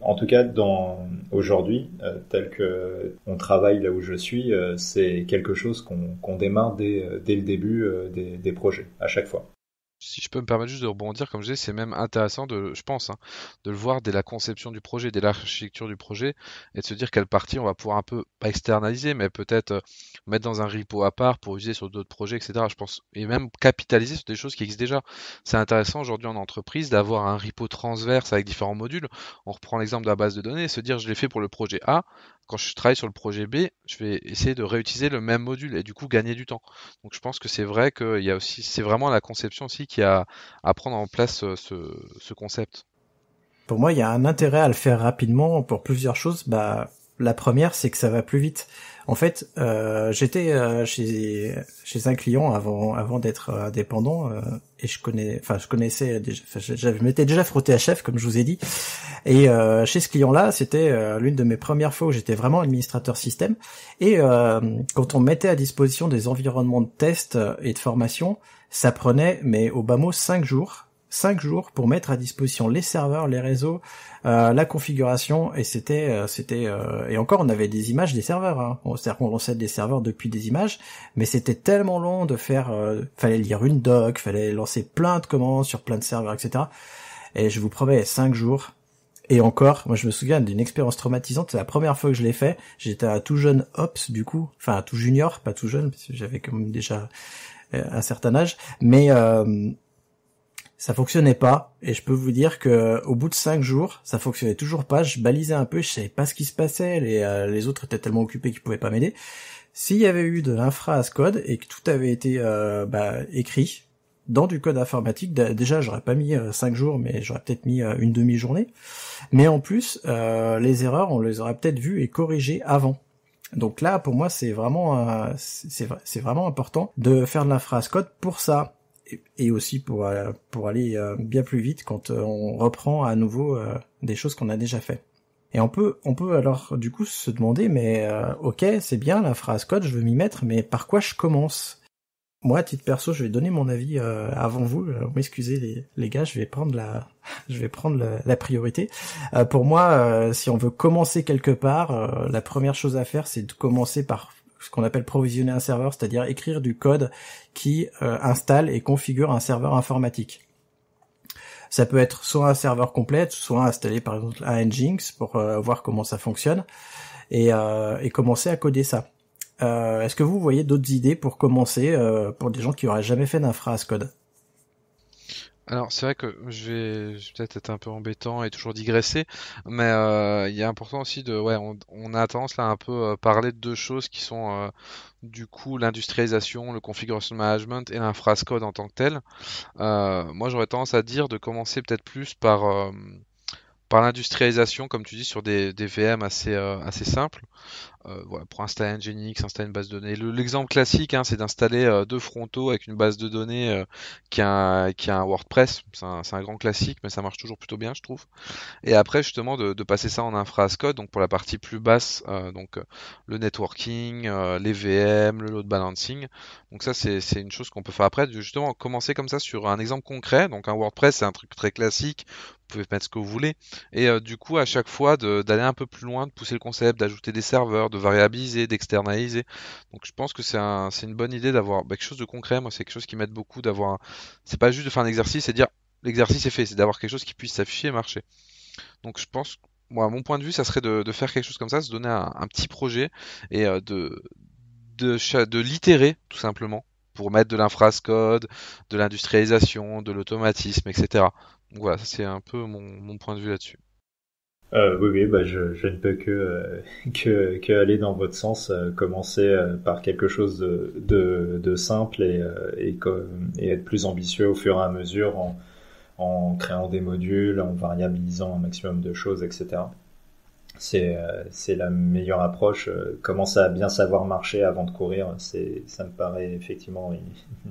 B: en tout cas, dans aujourd'hui, tel que on travaille là où je suis, c'est quelque chose qu'on démarre dès, dès, le début des, projets, à chaque fois
C: si je peux me permettre juste de rebondir, comme je disais, c'est même intéressant de, je pense, hein, de le voir dès la conception du projet, dès l'architecture du projet, et de se dire quelle partie on va pouvoir un peu pas externaliser, mais peut-être euh, mettre dans un repo à part pour user sur d'autres projets, etc. Je pense, et même capitaliser sur des choses qui existent déjà. C'est intéressant aujourd'hui en entreprise d'avoir un repo transverse avec différents modules. On reprend l'exemple de la base de données, se dire je l'ai fait pour le projet A, quand je travaille sur le projet B, je vais essayer de réutiliser le même module et du coup gagner du temps. Donc je pense que c'est vrai qu'il y aussi, c'est vraiment la conception aussi qui a à prendre en place euh, ce, concept.
A: Pour moi, il y a un intérêt à le faire rapidement pour plusieurs choses. Bah, la première, c'est que ça va plus vite. En fait, euh, j'étais euh, chez chez un client avant avant d'être euh, indépendant et je connais enfin je connaissais déjà m'étais déjà frotté à chef comme je vous ai dit et chez ce client là c'était l'une de mes premières fois où j'étais vraiment administrateur système et quand on mettait à disposition des environnements de test et de formation ça prenait mais au bas mot cinq jours cinq jours pour mettre à disposition les serveurs, les réseaux, euh, la configuration, et c'était, euh, c'était, euh, et encore on avait des images des serveurs. Hein. C'est-à-dire qu'on lançait des serveurs depuis des images, mais c'était tellement long de faire, fallait lire une doc, fallait lancer plein de commandes sur plein de serveurs, etc. Et je vous promets, cinq jours. Et encore, moi je me souviens d'une expérience traumatisante. C'est la première fois que je l'ai fait. J'étais un tout jeune ops du coup, enfin un tout junior, pas tout jeune parce que j'avais quand même déjà un certain âge, mais ça fonctionnait pas, et je peux vous dire que euh, au bout de cinq jours, ça fonctionnait toujours pas. Je balisais un peu, je savais pas ce qui se passait, les, euh, les autres étaient tellement occupés qu'ils pouvaient pas m'aider. S'il y avait eu de l'infra à code et que tout avait été euh, bah, écrit dans du code informatique, déjà j'aurais pas mis cinq jours, mais j'aurais peut-être mis une demi-journée. Mais en plus, les erreurs, on les aurait peut-être vues et corrigées avant. Donc là, pour moi, c'est vraiment, c'est vraiment important de faire de l'infra code pour ça et aussi pour euh, pour aller euh, bien plus vite quand euh, on reprend à nouveau des choses qu'on a déjà fait. Et on peut on peut alors du coup se demander mais OK, c'est bien la phrase code, je veux m'y mettre mais par quoi je commence Moi à titre perso, je vais donner mon avis avant vous, m'excusez les, les gars, je vais prendre la je vais prendre la, priorité. pour moi si on veut commencer quelque part, la première chose à faire c'est de commencer par ce qu'on appelle provisionner un serveur, c'est-à-dire écrire du code qui euh, installe et configure un serveur informatique. Ça peut être soit un serveur complet, soit installer par exemple un Nginx pour euh, voir comment ça fonctionne et, euh, commencer à coder ça. Est-ce que vous voyez d'autres idées pour commencer pour des gens qui auraient jamais fait d'infra à code
C: alors c'est vrai que je vais, peut-être être un peu embêtant et toujours digresser, mais euh, il est important aussi de, ouais, on, on a tendance là un peu à euh, parler de deux choses qui sont euh, du coup l'industrialisation, le configuration management et l'infrascode en tant que tel. Euh, moi j'aurais tendance à dire de commencer peut-être plus par par l'industrialisation, comme tu dis, sur des, VM euh, assez, simples. Euh, voilà, pour installer un Nginx, installer une base de données. L'exemple classique, hein, c'est d'installer euh, deux frontaux avec une base de données qui, a un, WordPress. C'est un, grand classique, mais ça marche toujours plutôt bien, je trouve. Et après, justement, de, passer ça en infra as code, donc pour la partie plus basse, donc le networking, les VM, le load balancing. Donc ça, c'est une chose qu'on peut faire après. Justement, commencer comme ça sur un exemple concret. Donc un WordPress, c'est un truc très classique vous pouvez mettre ce que vous voulez. Et euh, du coup, à chaque fois, d'aller un peu plus loin, de pousser le concept, d'ajouter des serveurs, de variabiliser, d'externaliser. Donc je pense que c'est une bonne idée d'avoir bah, quelque chose de concret. Moi, c'est quelque chose qui m'aide beaucoup d'avoir. C'est pas juste de faire un exercice et dire l'exercice est fait, c'est d'avoir quelque chose qui puisse s'afficher et marcher. Donc je pense, moi, à mon point de vue, ça serait de, faire quelque chose comme ça, se donner un, petit projet et euh, de, de, de l'itérer tout simplement pour mettre de l'infrascode, de l'industrialisation, de l'automatisme, etc voilà, c'est un peu mon, point de vue là-dessus.
B: Euh, oui, oui bah, je, ne peux euh, que, aller dans votre sens, euh, commencer par quelque chose de, simple et, être plus ambitieux au fur et à mesure en, créant des modules, en variabilisant un maximum de choses, etc. C'est la meilleure approche. Commencer à bien savoir marcher avant de courir, ça me paraît effectivement une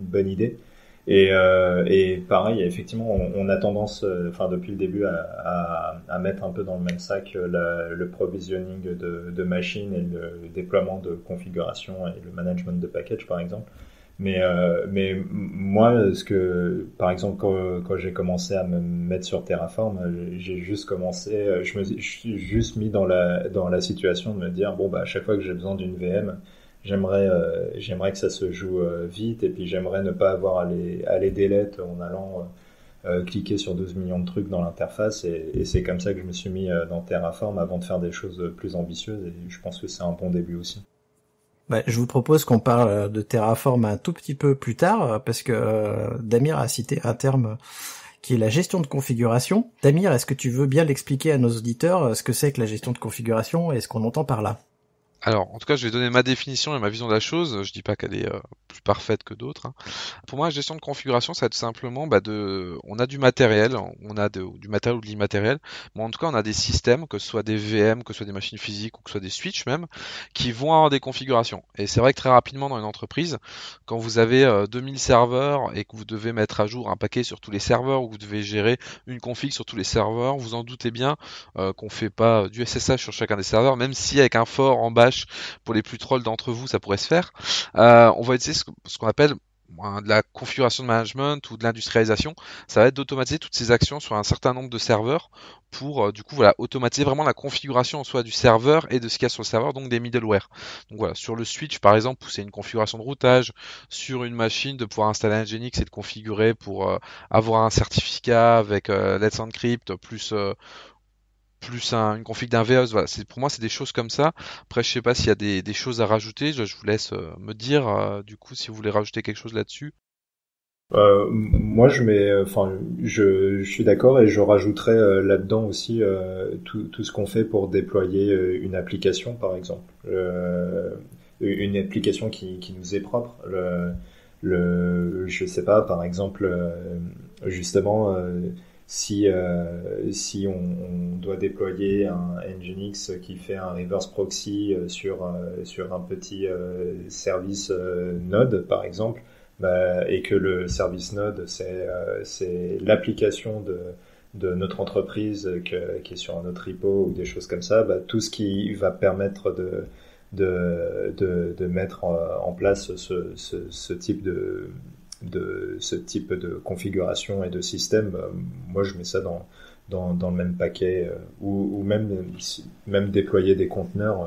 B: bonne idée. Euh, et, pareil, effectivement, on, a tendance, euh, enfin depuis le début, à, mettre un peu dans le même sac euh, le provisioning de, de machines et le, déploiement de configuration et le management de package, par exemple. Mais, euh, moi, ce que, par exemple, quand, j'ai commencé à me mettre sur Terraform, j'ai juste commencé, je me suis juste mis dans la, dans la situation de me dire, bon, bah, à chaque fois que j'ai besoin d'une VM, J'aimerais, euh, j'aimerais que ça se joue euh, vite et puis j'aimerais ne pas avoir à les, à les en allant euh, cliquer sur 12 millions de trucs dans l'interface et, c'est comme ça que je me suis mis dans Terraform avant de faire des choses plus ambitieuses et je pense que c'est un bon début aussi.
A: Bah, je vous propose qu'on parle de Terraform un tout petit peu plus tard parce que Damir a cité un terme qui est la gestion de configuration. Damir, est-ce que tu veux bien l'expliquer à nos auditeurs ce que c'est que la gestion de configuration et ce qu'on entend
C: par là alors, en tout cas, je vais donner ma définition et ma vision de la chose. Je dis pas qu'elle est euh, plus parfaite que d'autres. Hein. Pour moi, la gestion de configuration, ça va être simplement, bah, de, on a du matériel, on a du matériel ou de l'immatériel, mais en tout cas, on a des systèmes, que ce soit des VM, que ce soit des machines physiques ou que ce soit des switches même, qui vont avoir des configurations. Et c'est vrai que très rapidement dans une entreprise, quand vous avez 2000 euh, serveurs et que vous devez mettre à jour un paquet sur tous les serveurs ou que vous devez gérer une config sur tous les serveurs, vous en doutez bien Qu'on euh, qu'on fait pas du SSH sur chacun des serveurs, même si avec un fort en bas pour les plus trolls d'entre vous, ça pourrait se faire. Euh, on va utiliser ce qu'on appelle de la configuration de management ou de l'industrialisation, ça va être d'automatiser toutes ces actions sur un certain nombre de serveurs pour euh, du coup voilà, automatiser vraiment la configuration soit du serveur et de ce qu'il y a sur le serveur, donc des middleware. Donc voilà, sur le switch par exemple, pousser une configuration de routage, sur une machine de pouvoir installer un Nginx et de configurer pour euh, avoir un certificat avec Let's Encrypt plus plus un, une config d'un Voilà, c'est pour moi c'est des choses comme ça. Après, je sais pas s'il y a des, choses à rajouter. Je, vous laisse euh, me dire euh, du coup si vous voulez rajouter quelque chose là-dessus.
B: Euh, moi, je mets, enfin, je, suis d'accord et je rajouterai là-dedans aussi tout, ce qu'on fait pour déployer une application, par exemple, une application qui, nous est propre. Le, le, je sais pas, par exemple, justement si, euh, si on, on, doit déployer un Nginx qui fait un reverse proxy euh, sur, euh, sur un petit service Node, par exemple, bah, et que le service Node, c'est l'application de, de notre entreprise qui est sur un autre repo ou des choses comme ça, bah, tout ce qui va permettre de, de, de, de mettre en, en place ce, ce, ce type de, de ce type de configuration et de système, euh, moi je mets ça dans, dans, le même paquet euh, ou, même, même déployer des conteneurs.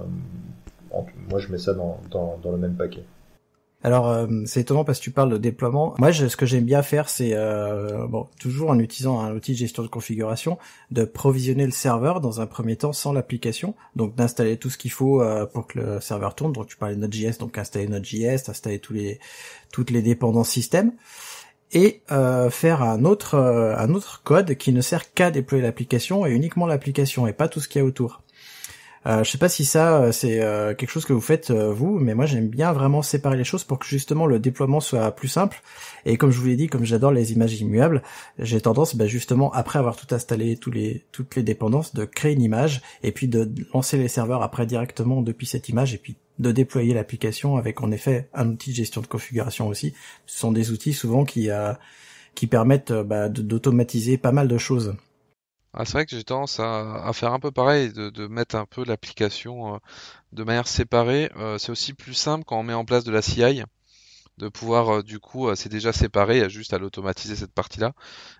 B: Euh, moi je mets ça dans, dans le même paquet.
A: Alors euh, c'est étonnant parce que tu parles de déploiement. Moi, je, ce que j'aime bien faire, c'est euh, bon, toujours en utilisant un outil de gestion de configuration, de provisionner le serveur dans un premier temps sans l'application, donc d'installer tout ce qu'il faut euh, pour que le serveur tourne. Donc tu parlais de Node.js, donc installer Node.js, installer tous les toutes les dépendances système et faire un autre un autre code qui ne sert qu'à déployer l'application et uniquement l'application et pas tout ce qu'il y a autour. Euh, je sais pas si ça euh, c'est euh, quelque chose que vous faites euh, vous, mais moi j'aime bien vraiment séparer les choses pour que justement le déploiement soit plus simple. Et comme je vous l'ai dit, comme j'adore les images immuables, j'ai tendance bah, justement après avoir tout installé, les, toutes les dépendances, de créer une image et puis de lancer les serveurs après directement depuis cette image et puis de déployer l'application avec en effet un outil de gestion de configuration aussi. Ce sont des outils souvent qui qui permettent bah, d'automatiser pas mal de choses.
C: Ah, c'est vrai que j'ai tendance à, faire un peu pareil, de, mettre un peu l'application euh, de manière séparée. Euh, c'est aussi plus simple quand on met en place de la CI de pouvoir euh, du coup euh, c'est déjà séparé, il y a juste à l'automatiser cette partie là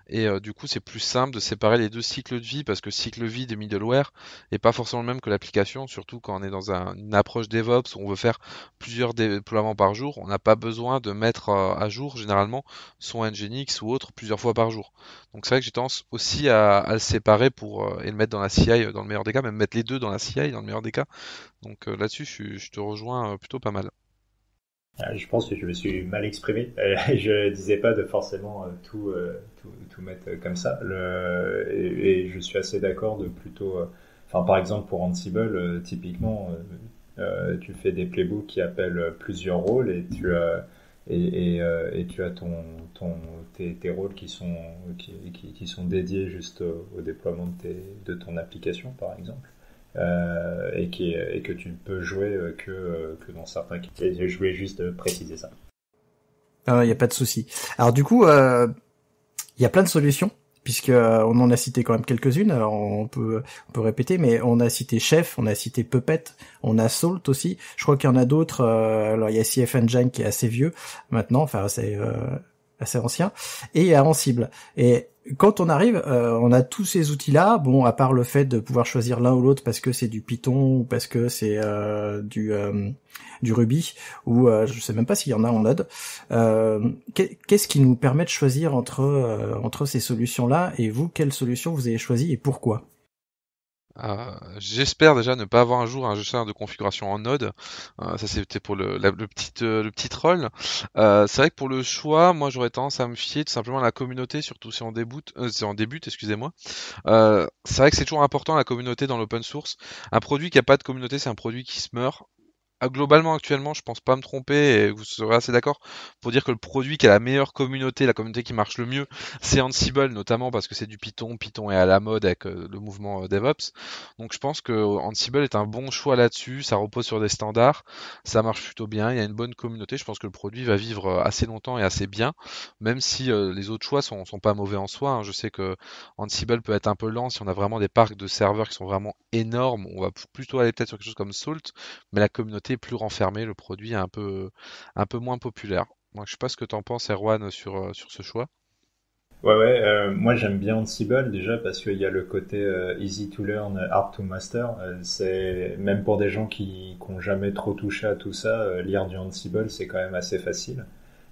C: et euh, du coup c'est plus simple de séparer les deux cycles de vie parce que cycle de vie des middleware est pas forcément le même que l'application, surtout quand on est dans une approche DevOps où on veut faire plusieurs déploiements par jour, on n'a pas besoin de mettre à jour généralement son Nginx ou autre plusieurs fois par jour. Donc c'est vrai que j'ai tendance aussi à, le séparer pour et le mettre dans la CI dans le meilleur des cas, même mettre les deux dans la CI dans le meilleur des cas. Donc là-dessus je, je te rejoins plutôt pas mal. Euh, je pense que je me suis mal exprimé. Euh, je
B: disais pas de forcément euh, tout, tout, tout mettre comme ça. et, je suis assez d'accord de plutôt. Enfin, par exemple, pour Ansible, typiquement, tu fais des playbooks qui appellent plusieurs rôles et tu as et, et, tu as ton, ton, tes, tes rôles qui sont, qui, qui, sont dédiés juste au, déploiement de, de ton application, par exemple. Euh, et, qui et que tu ne peux jouer euh, que, euh, que dans certains cas Je voulais juste préciser ça.
A: Il ah, n'y a pas de souci. Alors du coup, il y a plein de solutions puisque on en a cité quand même quelques-unes. Alors on peut on peut répéter, mais on a cité Chef, on a cité Puppet, on a Salt aussi. Je crois qu'il y en a d'autres. alors il y a CF Engine qui est assez vieux maintenant, enfin c'est assez ancien, et il y a Ansible. Et quand on arrive, euh, on a tous ces outils-là. Bon, à part le fait de pouvoir choisir l'un ou l'autre parce que c'est du Python ou parce que c'est euh, du euh, du Ruby ou je sais même pas s'il y en a en Node. Qu'est-ce qui nous permet de choisir entre entre ces solutions-là et vous, quelle solution vous avez choisi et pourquoi
C: euh, j'espère déjà ne pas avoir un jour un jeu de configuration en Node. Euh, ça c'était pour le, petit, euh, le petit troll. c'est vrai que pour le choix, moi j'aurais tendance à me fier tout simplement à la communauté, surtout si on débute, si on débute, excusez-moi. c'est vrai que c'est toujours important la communauté dans l'open source. Un produit qui a pas de communauté, c'est un produit qui se meurt. Ah, globalement actuellement, je pense pas me tromper et vous serez assez d'accord pour dire que le produit qui a la meilleure communauté, la communauté qui marche le mieux, c'est Ansible notamment parce que c'est du Python, Python est à la mode avec euh, le mouvement euh, DevOps. Donc je pense que euh, Ansible est un bon choix là-dessus, ça repose sur des standards, ça marche plutôt bien, il y a une bonne communauté, je pense que le produit va vivre assez longtemps et assez bien, même si les autres choix sont, sont pas mauvais en soi. Hein. Je sais que Ansible peut être un peu lent si on a vraiment des parcs de serveurs qui sont vraiment énormes, on va plutôt aller peut-être sur quelque chose comme Salt, mais la communauté plus renfermé, le produit est un peu, un peu moins populaire. Moi, je sais pas ce que tu en penses, Erwan, sur, euh, sur ce choix. Ouais, ouais, euh, moi j'aime bien
B: Ansible déjà parce qu'il y a le côté euh, easy to learn, hard to master. c'est même pour des gens qui n'ont jamais trop touché à tout ça, lire du Ansible c'est quand même assez facile.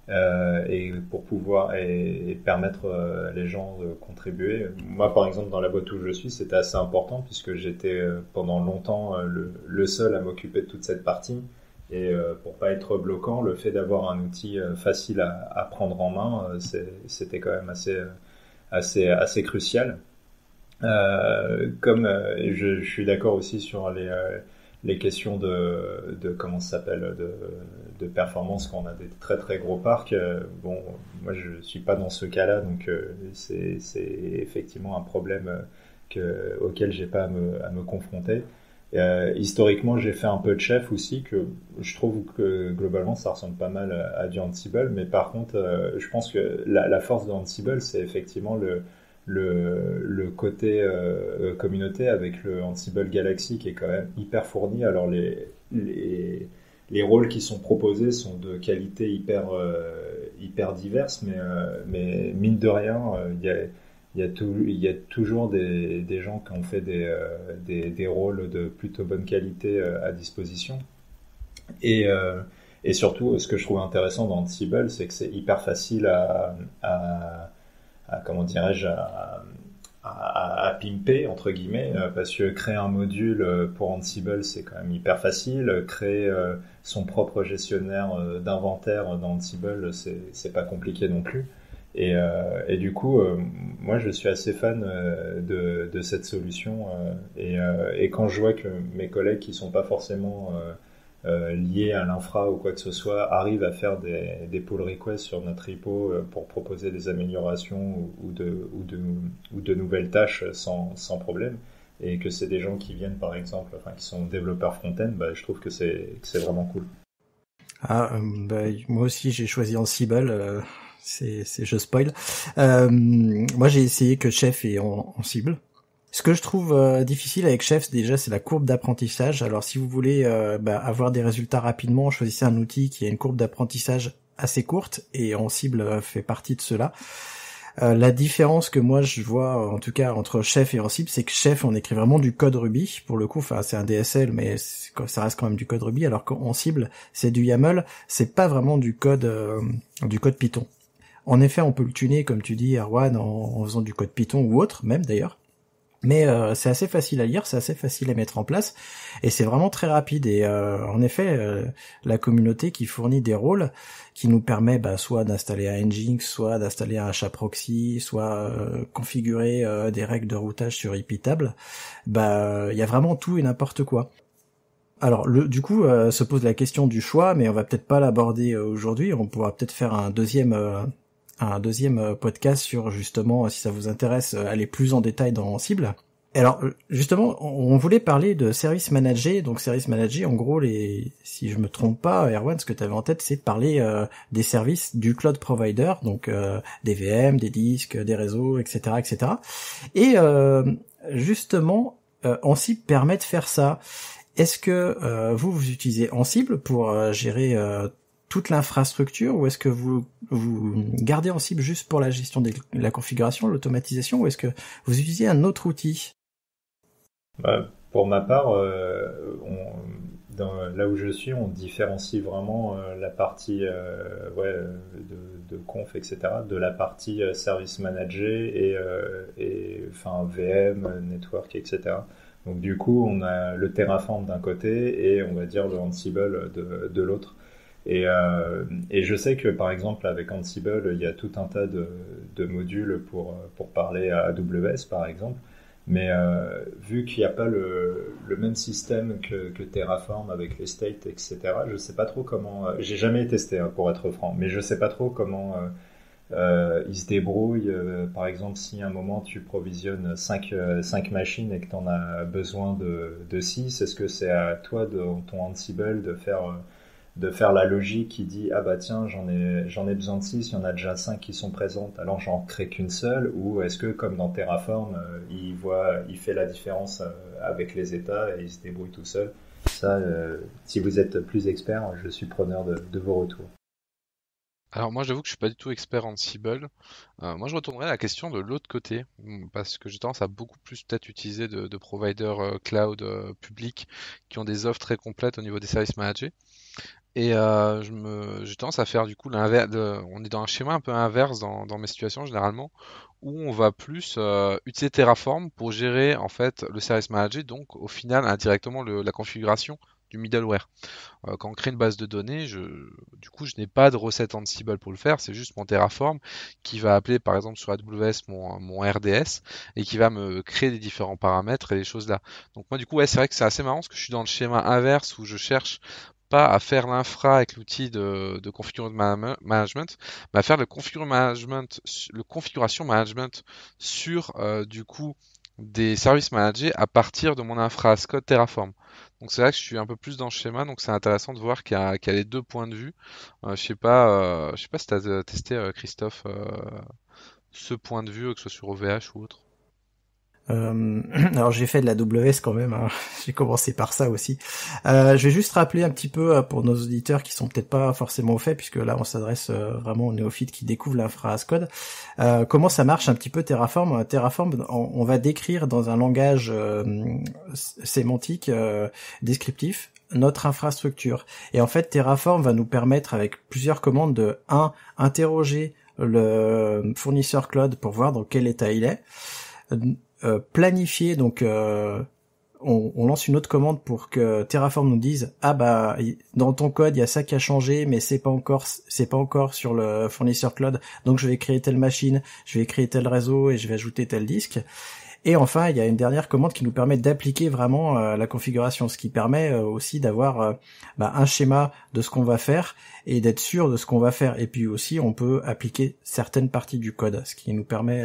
B: Euh, et pour pouvoir et, permettre euh, les gens de contribuer. Moi, par exemple, dans la boîte où je suis, c'était assez important puisque j'étais euh, pendant longtemps euh, le, seul à m'occuper de toute cette partie. Et pour pas être bloquant, le fait d'avoir un outil facile à, à, prendre en main, c'était quand même assez assez assez crucial. comme je, je, suis d'accord aussi sur les les questions de, comment ça s'appelle de, performance quand on a des très très gros parcs. Euh, bon, moi je suis pas dans ce cas-là, donc euh, c'est effectivement un problème euh, que, auquel j'ai pas à me, confronter. historiquement, j'ai fait un peu de chef aussi, que je trouve que globalement ça ressemble pas mal à, du Ansible, mais par contre, je pense que la, force de c'est effectivement le, le, le côté euh, communauté avec le Ansible Galaxy qui est quand même hyper fourni. Alors les, les, les rôles qui sont proposés sont de qualité hyper, euh, hyper diverse, mais, euh, mais mine de rien, il y a il y a, tout, il y a toujours des, des, gens qui ont fait des, des, des, rôles de plutôt bonne qualité à disposition. Et, et, surtout, ce que je trouve intéressant dans Ansible, c'est que c'est hyper facile à, à, comment dirais-je, à, à, pimper entre guillemets euh, parce que créer un module euh, pour Ansible c'est quand même hyper facile créer euh, son propre gestionnaire d'inventaire dans Ansible c'est pas compliqué non plus et, et, du coup moi je suis assez fan de, de cette solution et, et, quand je vois que mes collègues qui sont pas forcément euh, liés à l'infra ou quoi que ce soit arrive à faire des, des pull requests sur notre repo euh, pour proposer des améliorations ou, de, ou, de, ou de nouvelles tâches sans, sans problème et que c'est des gens qui viennent par exemple, enfin qui sont développeurs front-end, bah, je trouve que c'est vraiment cool.
A: Ah, euh, bah, moi aussi j'ai choisi en cible. euh, c'est je spoil. moi j'ai essayé que Chef et en cible ce que je trouve euh, difficile avec Chef, déjà, c'est la courbe d'apprentissage. Alors si vous voulez euh, bah, avoir des résultats rapidement, choisissez un outil qui a une courbe d'apprentissage assez courte et en cible euh, fait partie de cela. la différence que moi je vois en tout cas entre chef et Cible, c'est que chef on écrit vraiment du code Ruby pour le coup, enfin c'est un DSL mais ça reste quand même du code Ruby alors qu'en cible c'est du YAML, c'est pas vraiment du code du code Python. En effet, on peut le tuner comme tu dis Erwan en faisant du code Python ou autre même d'ailleurs. Mais euh, c'est assez facile à lire, c'est assez facile à mettre en place, et c'est vraiment très rapide. Et euh, en effet, euh, la communauté qui fournit des rôles, qui nous permet bah, soit d'installer un Nginx, soit d'installer un proxy, soit configurer des règles de routage sur Ipitable, bah il y a vraiment tout et n'importe quoi. Alors le, du coup se pose la question du choix, mais on va peut-être pas l'aborder aujourd'hui. On pourra peut-être faire un deuxième un deuxième euh, podcast sur justement, si ça vous intéresse, euh, aller plus en détail dans Cible. Alors euh, justement, on voulait parler de service managé. Donc service managé, en gros, les, si je me trompe pas, Erwan, ce que tu avais en tête, c'est de parler des services du cloud provider, donc des VM, des disques, des réseaux, etc., etc. Et justement, justement, Ansible permet de faire ça. Est-ce que vous vous utilisez Ansible pour gérer toute l'infrastructure ou est-ce que vous vous gardez en cible juste pour la gestion de la configuration, l'automatisation ou est-ce que vous utilisez un autre outil
B: bah, Pour ma part, euh, là où je suis, on différencie vraiment euh, la partie euh, de, conf, etc., de la partie service manager et, enfin, VM, network, etc. Donc du coup, on a le Terraform d'un côté et on va dire le Ansible de l'autre. Et, euh, et, je sais que par exemple avec Ansible, il y a tout un tas de, de modules pour, pour parler à AWS par exemple. Mais euh, vu qu'il n'y a pas le, même système que, que, Terraform avec les states, etc., je sais pas trop comment. Euh, J'ai jamais testé hein, pour être franc, mais je sais pas trop comment euh, euh, ils se débrouillent. Euh, par exemple, si à un moment tu provisionnes 5, 5 machines et que tu en as besoin de, de 6, est-ce que c'est à toi, dans ton Ansible, de faire de faire la logique qui dit ah bah tiens j'en ai j'en ai besoin de 6, il y en a déjà cinq qui sont présentes alors j'en crée qu'une seule ou est-ce que comme dans Terraform euh, il voit il fait la différence euh, avec les états et il se débrouille tout seul ça euh, si vous êtes plus expert je suis preneur de, vos retours
C: alors moi j'avoue que je suis pas du tout expert en Cible. moi je retournerai à la question de l'autre côté, mm, parce que j'ai tendance à beaucoup plus peut-être utiliser de, de providers cloud publics qui ont des offres très complètes au niveau des services managés. Et euh, je me, j'ai tendance à faire du coup l'inverse. On est dans un schéma un peu inverse dans, dans mes situations généralement, où on va plus euh, utiliser Terraform pour gérer en fait le service manager, donc au final indirectement la configuration du middleware. Euh, quand on crée une base de données, je, du coup je n'ai pas de recette Ansible pour le faire, c'est juste mon Terraform qui va appeler par exemple sur AWS mon, mon RDS et qui va me créer des différents paramètres et les choses là. Donc moi du coup ouais, c'est vrai que c'est assez marrant parce que je suis dans le schéma inverse où je cherche pas à faire l'infra avec l'outil de, de configuration management, mais à faire le configuration management, le configuration management sur euh, du coup des services managés à partir de mon infra Terraform. Donc c'est là que je suis un peu plus dans le schéma, donc c'est intéressant de voir qu'il y, a les deux points de vue. Euh, je sais pas, euh, je sais pas si tu as euh, testé Christophe ce point de vue, que ce soit sur OVH ou autre.
A: Euh, alors j'ai fait de la WS quand même, hein. j'ai commencé par ça aussi. Euh, je vais juste rappeler un petit peu euh, pour nos auditeurs qui sont peut-être pas forcément au fait, puisque là on s'adresse euh, vraiment aux néophytes qui découvrent l'infra Ascode, euh, comment ça marche un petit peu Terraform. Euh, Terraform, on, va décrire dans un langage sémantique descriptif notre infrastructure. Et en fait Terraform va nous permettre avec plusieurs commandes de 1. interroger le fournisseur cloud pour voir dans quel état il est euh, planifier, donc euh, on, lance une autre commande pour que Terraform nous dise ah bah dans ton code il y a ça qui a changé mais c'est pas encore c'est pas encore sur le fournisseur cloud donc je vais créer telle machine, je vais créer tel réseau et je vais ajouter tel disque. Et enfin, il y a une dernière commande qui nous permet d'appliquer vraiment euh, la configuration, ce qui permet aussi d'avoir bah, un schéma de ce qu'on va faire et d'être sûr de ce qu'on va faire. Et puis aussi, on peut appliquer certaines parties du code, ce qui nous permet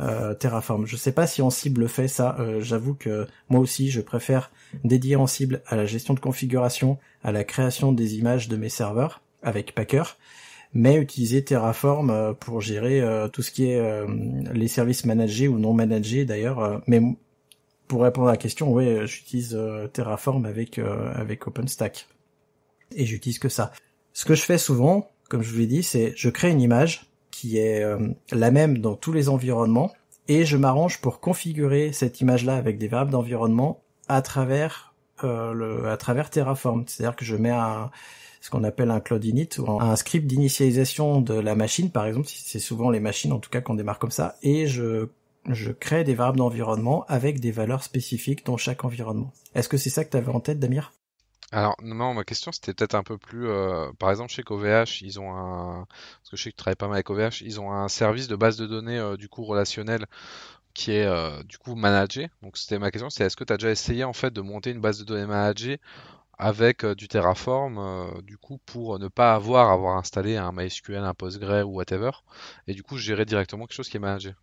A: euh, Terraform. Je sais pas si en cible fait ça. Euh, j'avoue que moi aussi, je préfère dédier en cible à la gestion de configuration, à la création des images de mes serveurs avec Packer, mais utiliser Terraform euh, pour gérer tout ce qui est les services managés ou non managés d'ailleurs. mais pour répondre à la question, oui, j'utilise Terraform avec avec OpenStack et j'utilise que ça. Ce que je fais souvent, comme je vous l'ai dit, c'est je crée une image qui est euh, la même dans tous les environnements et je m'arrange pour configurer cette image-là avec des variables d'environnement à travers euh, à travers Terraform. C'est-à-dire que je mets ce qu'on appelle un cloud init ou un script d'initialisation de la machine, par exemple, c'est souvent les machines en tout cas qu'on démarre comme ça, et je je crée des variables d'environnement avec des valeurs spécifiques dans chaque environnement. Est-ce que c'est ça que tu avais en tête, Damir
C: alors, non, ma question c'était peut-être un peu plus. Euh, par exemple, chez OVH, ils ont un. Parce que je sais que tu travailles pas mal avec OVH, ils ont un service de base de données euh, du coup relationnel qui est euh, du coup managé. Donc, c'était ma question c'est est-ce que tu as déjà essayé en fait de monter une base de données managée avec du Terraform du coup pour ne pas avoir à avoir installé un MySQL, un PostgreSQL ou whatever et du coup gérer directement quelque chose qui est managé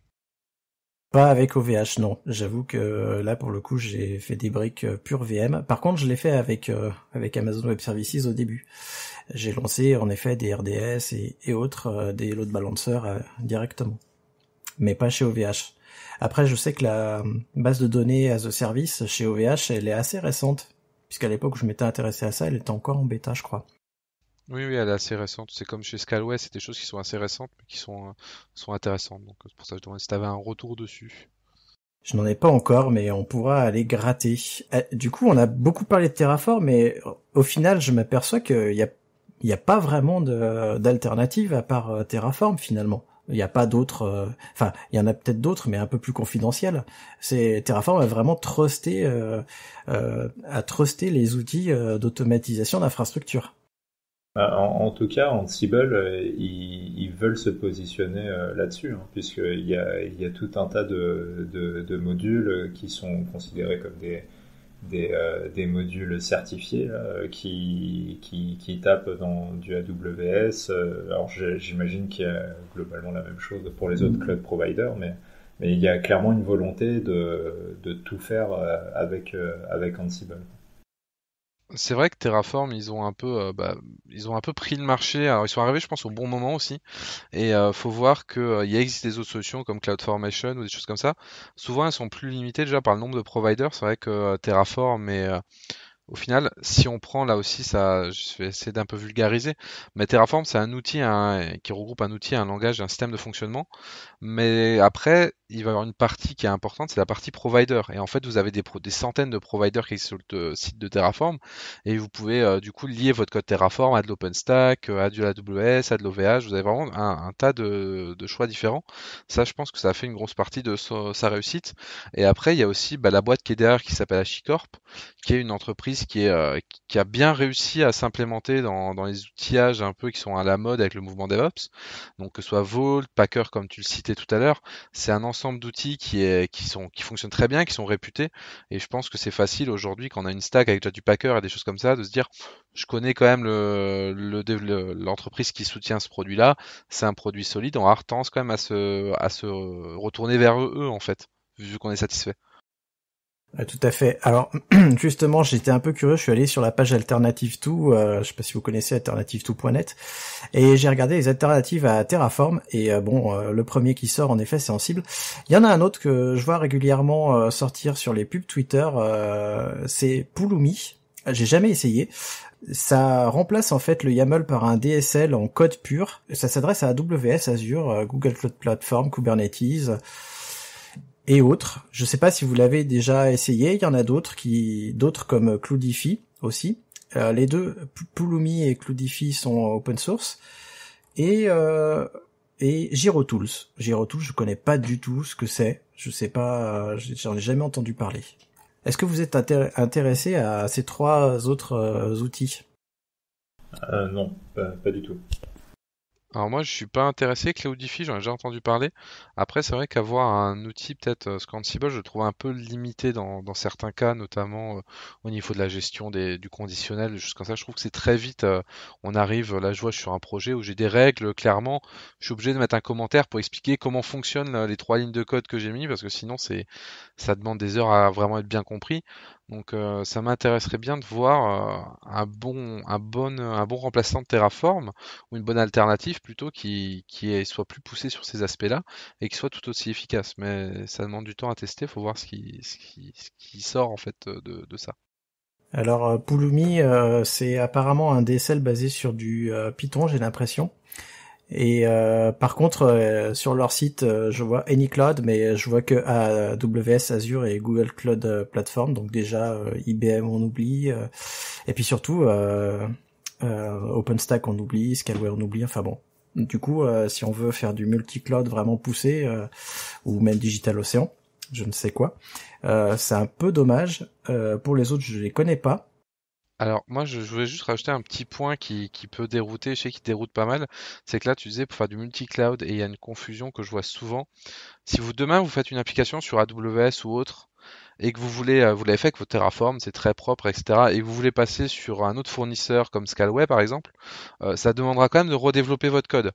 A: avec OVH, non. J'avoue que euh, là, pour le coup, j'ai fait des briques euh, pure VM. Par contre, je l'ai fait avec euh, avec Amazon Web Services au début. J'ai lancé en effet des RDS et, autres des load balancers euh, directement, mais pas chez OVH. Après, je sais que la base de données as a service chez OVH, elle est assez récente, puisqu'à l'époque où je m'étais intéressé à ça, elle était encore en bêta, je crois.
C: Oui, oui, elle est assez récente. C'est comme chez Scalway, c'est des choses qui sont assez récentes, mais qui sont, euh, sont intéressantes. Donc c'est pour ça que je demandais si avais un retour dessus.
A: Je n'en ai pas encore, mais on pourra aller gratter. Euh, du coup, on a beaucoup parlé de Terraform, mais au final, je m'aperçois qu'il n'y a, a pas vraiment d'alternative à part euh, Terraform finalement. Il n'y a pas d'autres. enfin, il y en a peut-être d'autres, mais un peu plus confidentielles. C'est Terraform a vraiment trusté, euh, a les outils d'automatisation d'infrastructure.
B: Bah, en, tout cas, Ansible, euh, ils, veulent se positionner euh, là-dessus, hein, puisque puisqu'il y a, il y a tout un tas de, modules euh, qui sont considérés comme des, des, modules certifiés qui, tapent dans du AWS. Alors j'imagine qu'il y a globalement la même chose pour les autres mm. cloud providers, mais, il y a clairement une volonté de, tout faire avec, avec Ansible.
C: C'est vrai que Terraform, ils ont un peu, euh, bah, ils ont un peu pris le marché. Alors, ils sont arrivés, je pense, au bon moment aussi. Et euh, faut voir que euh, il existe des autres solutions comme CloudFormation ou des choses comme ça. Souvent, elles sont plus limitées déjà par le nombre de providers. C'est vrai que Terraform est au final, si on prend là aussi, ça, je vais essayer d'un peu vulgariser, mais Terraform, c'est un outil qui regroupe un outil, un langage, un système de fonctionnement. Mais après, il va y avoir une partie qui est importante, c'est la partie provider. Et en fait, vous avez des, centaines de providers qui existent sur le site de Terraform, et vous pouvez euh, du coup lier votre code Terraform à de l'OpenStack, euh, à du AWS, à de l'OVH. Vous avez vraiment un, tas de, choix différents. Ça, je pense que ça a fait une grosse partie de sa réussite. Et après, il y a aussi bah, la boîte qui est derrière, qui s'appelle HashiCorp, qui est une entreprise qui, est, euh, qui a bien réussi à s'implémenter dans, les outillages un peu qui sont à la mode avec le mouvement DevOps. Donc que ce soit Vault, Packer, comme tu le citais tout à l'heure, c'est un ensemble d'outils qui, sont, qui fonctionnent très bien, qui sont réputés. Et je pense que c'est facile aujourd'hui quand on a une stack avec déjà du Packer et des choses comme ça, de se dire je connais quand même l'entreprise qui soutient ce produit-là. C'est un produit solide. On a tendance quand même à se, à se retourner vers eux, en fait, vu qu'on est satisfait
A: tout à fait. Alors justement, j'étais un peu curieux, je suis allé sur la page Alternative 2, euh, je sais pas si vous connaissez alternative2.net et j'ai regardé les alternatives à Terraform et euh, bon, euh, le premier qui sort en effet, c'est Ansible. Il y en a un autre que je vois régulièrement euh, sortir sur les pubs Twitter, c'est Pulumi. J'ai jamais essayé. Ça remplace en fait le YAML par un DSL en code pur. Ça s'adresse à AWS, Azure, Google Cloud Platform, Kubernetes et autres. Je sais pas si vous l'avez déjà essayé. Il y en a d'autres qui, d'autres comme Cloudify aussi. Euh, les deux, Pulumi et Cloudify sont open source. Et, euh, et Girotools. Girotools, je connais pas du tout ce que c'est. Je sais pas, euh, j'en ai jamais entendu parler. Est-ce que vous êtes intéressé à ces trois autres euh, outils euh, Non, pas, du tout.
C: Alors moi, je suis pas intéressé. Cloudify, j'en ai déjà entendu parler. Après, c'est vrai qu'avoir un outil peut-être euh, Scansible, je le trouve un peu limité dans, certains cas, notamment euh, au niveau de la gestion des, du conditionnel, des ça. Je trouve que c'est très vite. Euh, on arrive, là, je vois, je suis sur un projet où j'ai des règles. Clairement, je suis obligé de mettre un commentaire pour expliquer comment fonctionnent euh, les trois lignes de code que j'ai mis, parce que sinon, c'est ça demande des heures à vraiment être bien compris. Donc euh, ça m'intéresserait bien de voir euh, un, bon, un, bon, un bon remplaçant de Terraform ou une bonne alternative plutôt qui, qui soit plus poussée sur ces aspects-là et qui soit tout aussi efficace. Mais ça demande du temps à tester, faut voir ce qui, ce, qui, sort en fait de, de ça.
A: Alors euh, Pulumi, c'est apparemment un DSL basé sur du Python, j'ai l'impression. Et euh, par contre, euh, sur leur site, euh, je vois AnyCloud, mais je vois que AWS, Azure et Google Cloud Platform. Donc déjà, IBM on oublie, et puis surtout OpenStack on oublie, Scalware on oublie. Enfin bon, du coup, si on veut faire du multi-cloud vraiment poussé, ou même Digital Ocean, je ne sais quoi, c'est un peu dommage. pour les autres, je les connais pas.
C: Alors moi je voulais juste rajouter un petit point qui, qui peut dérouter, je sais qu'il déroute pas mal, c'est que là tu disais pour faire du multi-cloud et il y a une confusion que je vois souvent. Si vous demain vous faites une application sur AWS ou autre et que vous voulez, euh, vous l'avez fait avec votre Terraform, c'est très propre, etc. et que vous voulez passer sur un autre fournisseur comme Scalway par exemple, euh, ça demandera quand même de redévelopper votre code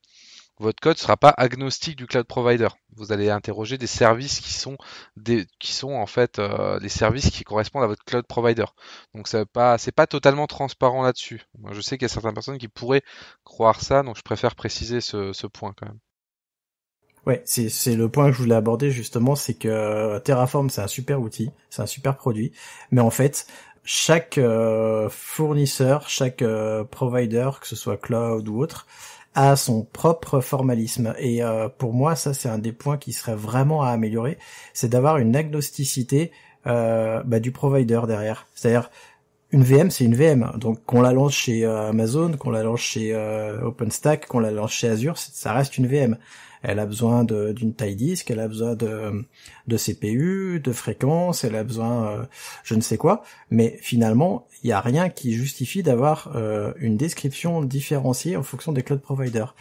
C: votre code ne sera pas agnostique du cloud provider. Vous allez interroger des services qui sont, des, qui sont en fait euh, des services qui correspondent à votre cloud provider. Donc ce n'est pas, pas totalement transparent là-dessus. Je sais qu'il y a certaines personnes qui pourraient croire ça, donc je préfère préciser ce, ce point quand même.
A: Ouais, c'est le point que je voulais aborder justement, c'est que euh, Terraform c'est un super outil, c'est un super produit, mais en fait chaque euh, fournisseur, chaque provider, que ce soit cloud ou autre, à son propre formalisme. Et euh, pour moi, ça c'est un des points qui serait vraiment à améliorer, c'est d'avoir une agnosticité euh, bah, du provider derrière. C'est-à-dire une VM, c'est une VM. Donc qu'on la lance chez euh, Amazon, qu'on la lance chez OpenStack, qu'on la lance chez Azure, ça reste une VM. Elle a besoin d'une taille disque, elle a besoin de, CPU, de fréquence, elle a besoin euh, je ne sais quoi. Mais finalement, il n'y a rien qui justifie d'avoir euh, une description différenciée en fonction des cloud providers.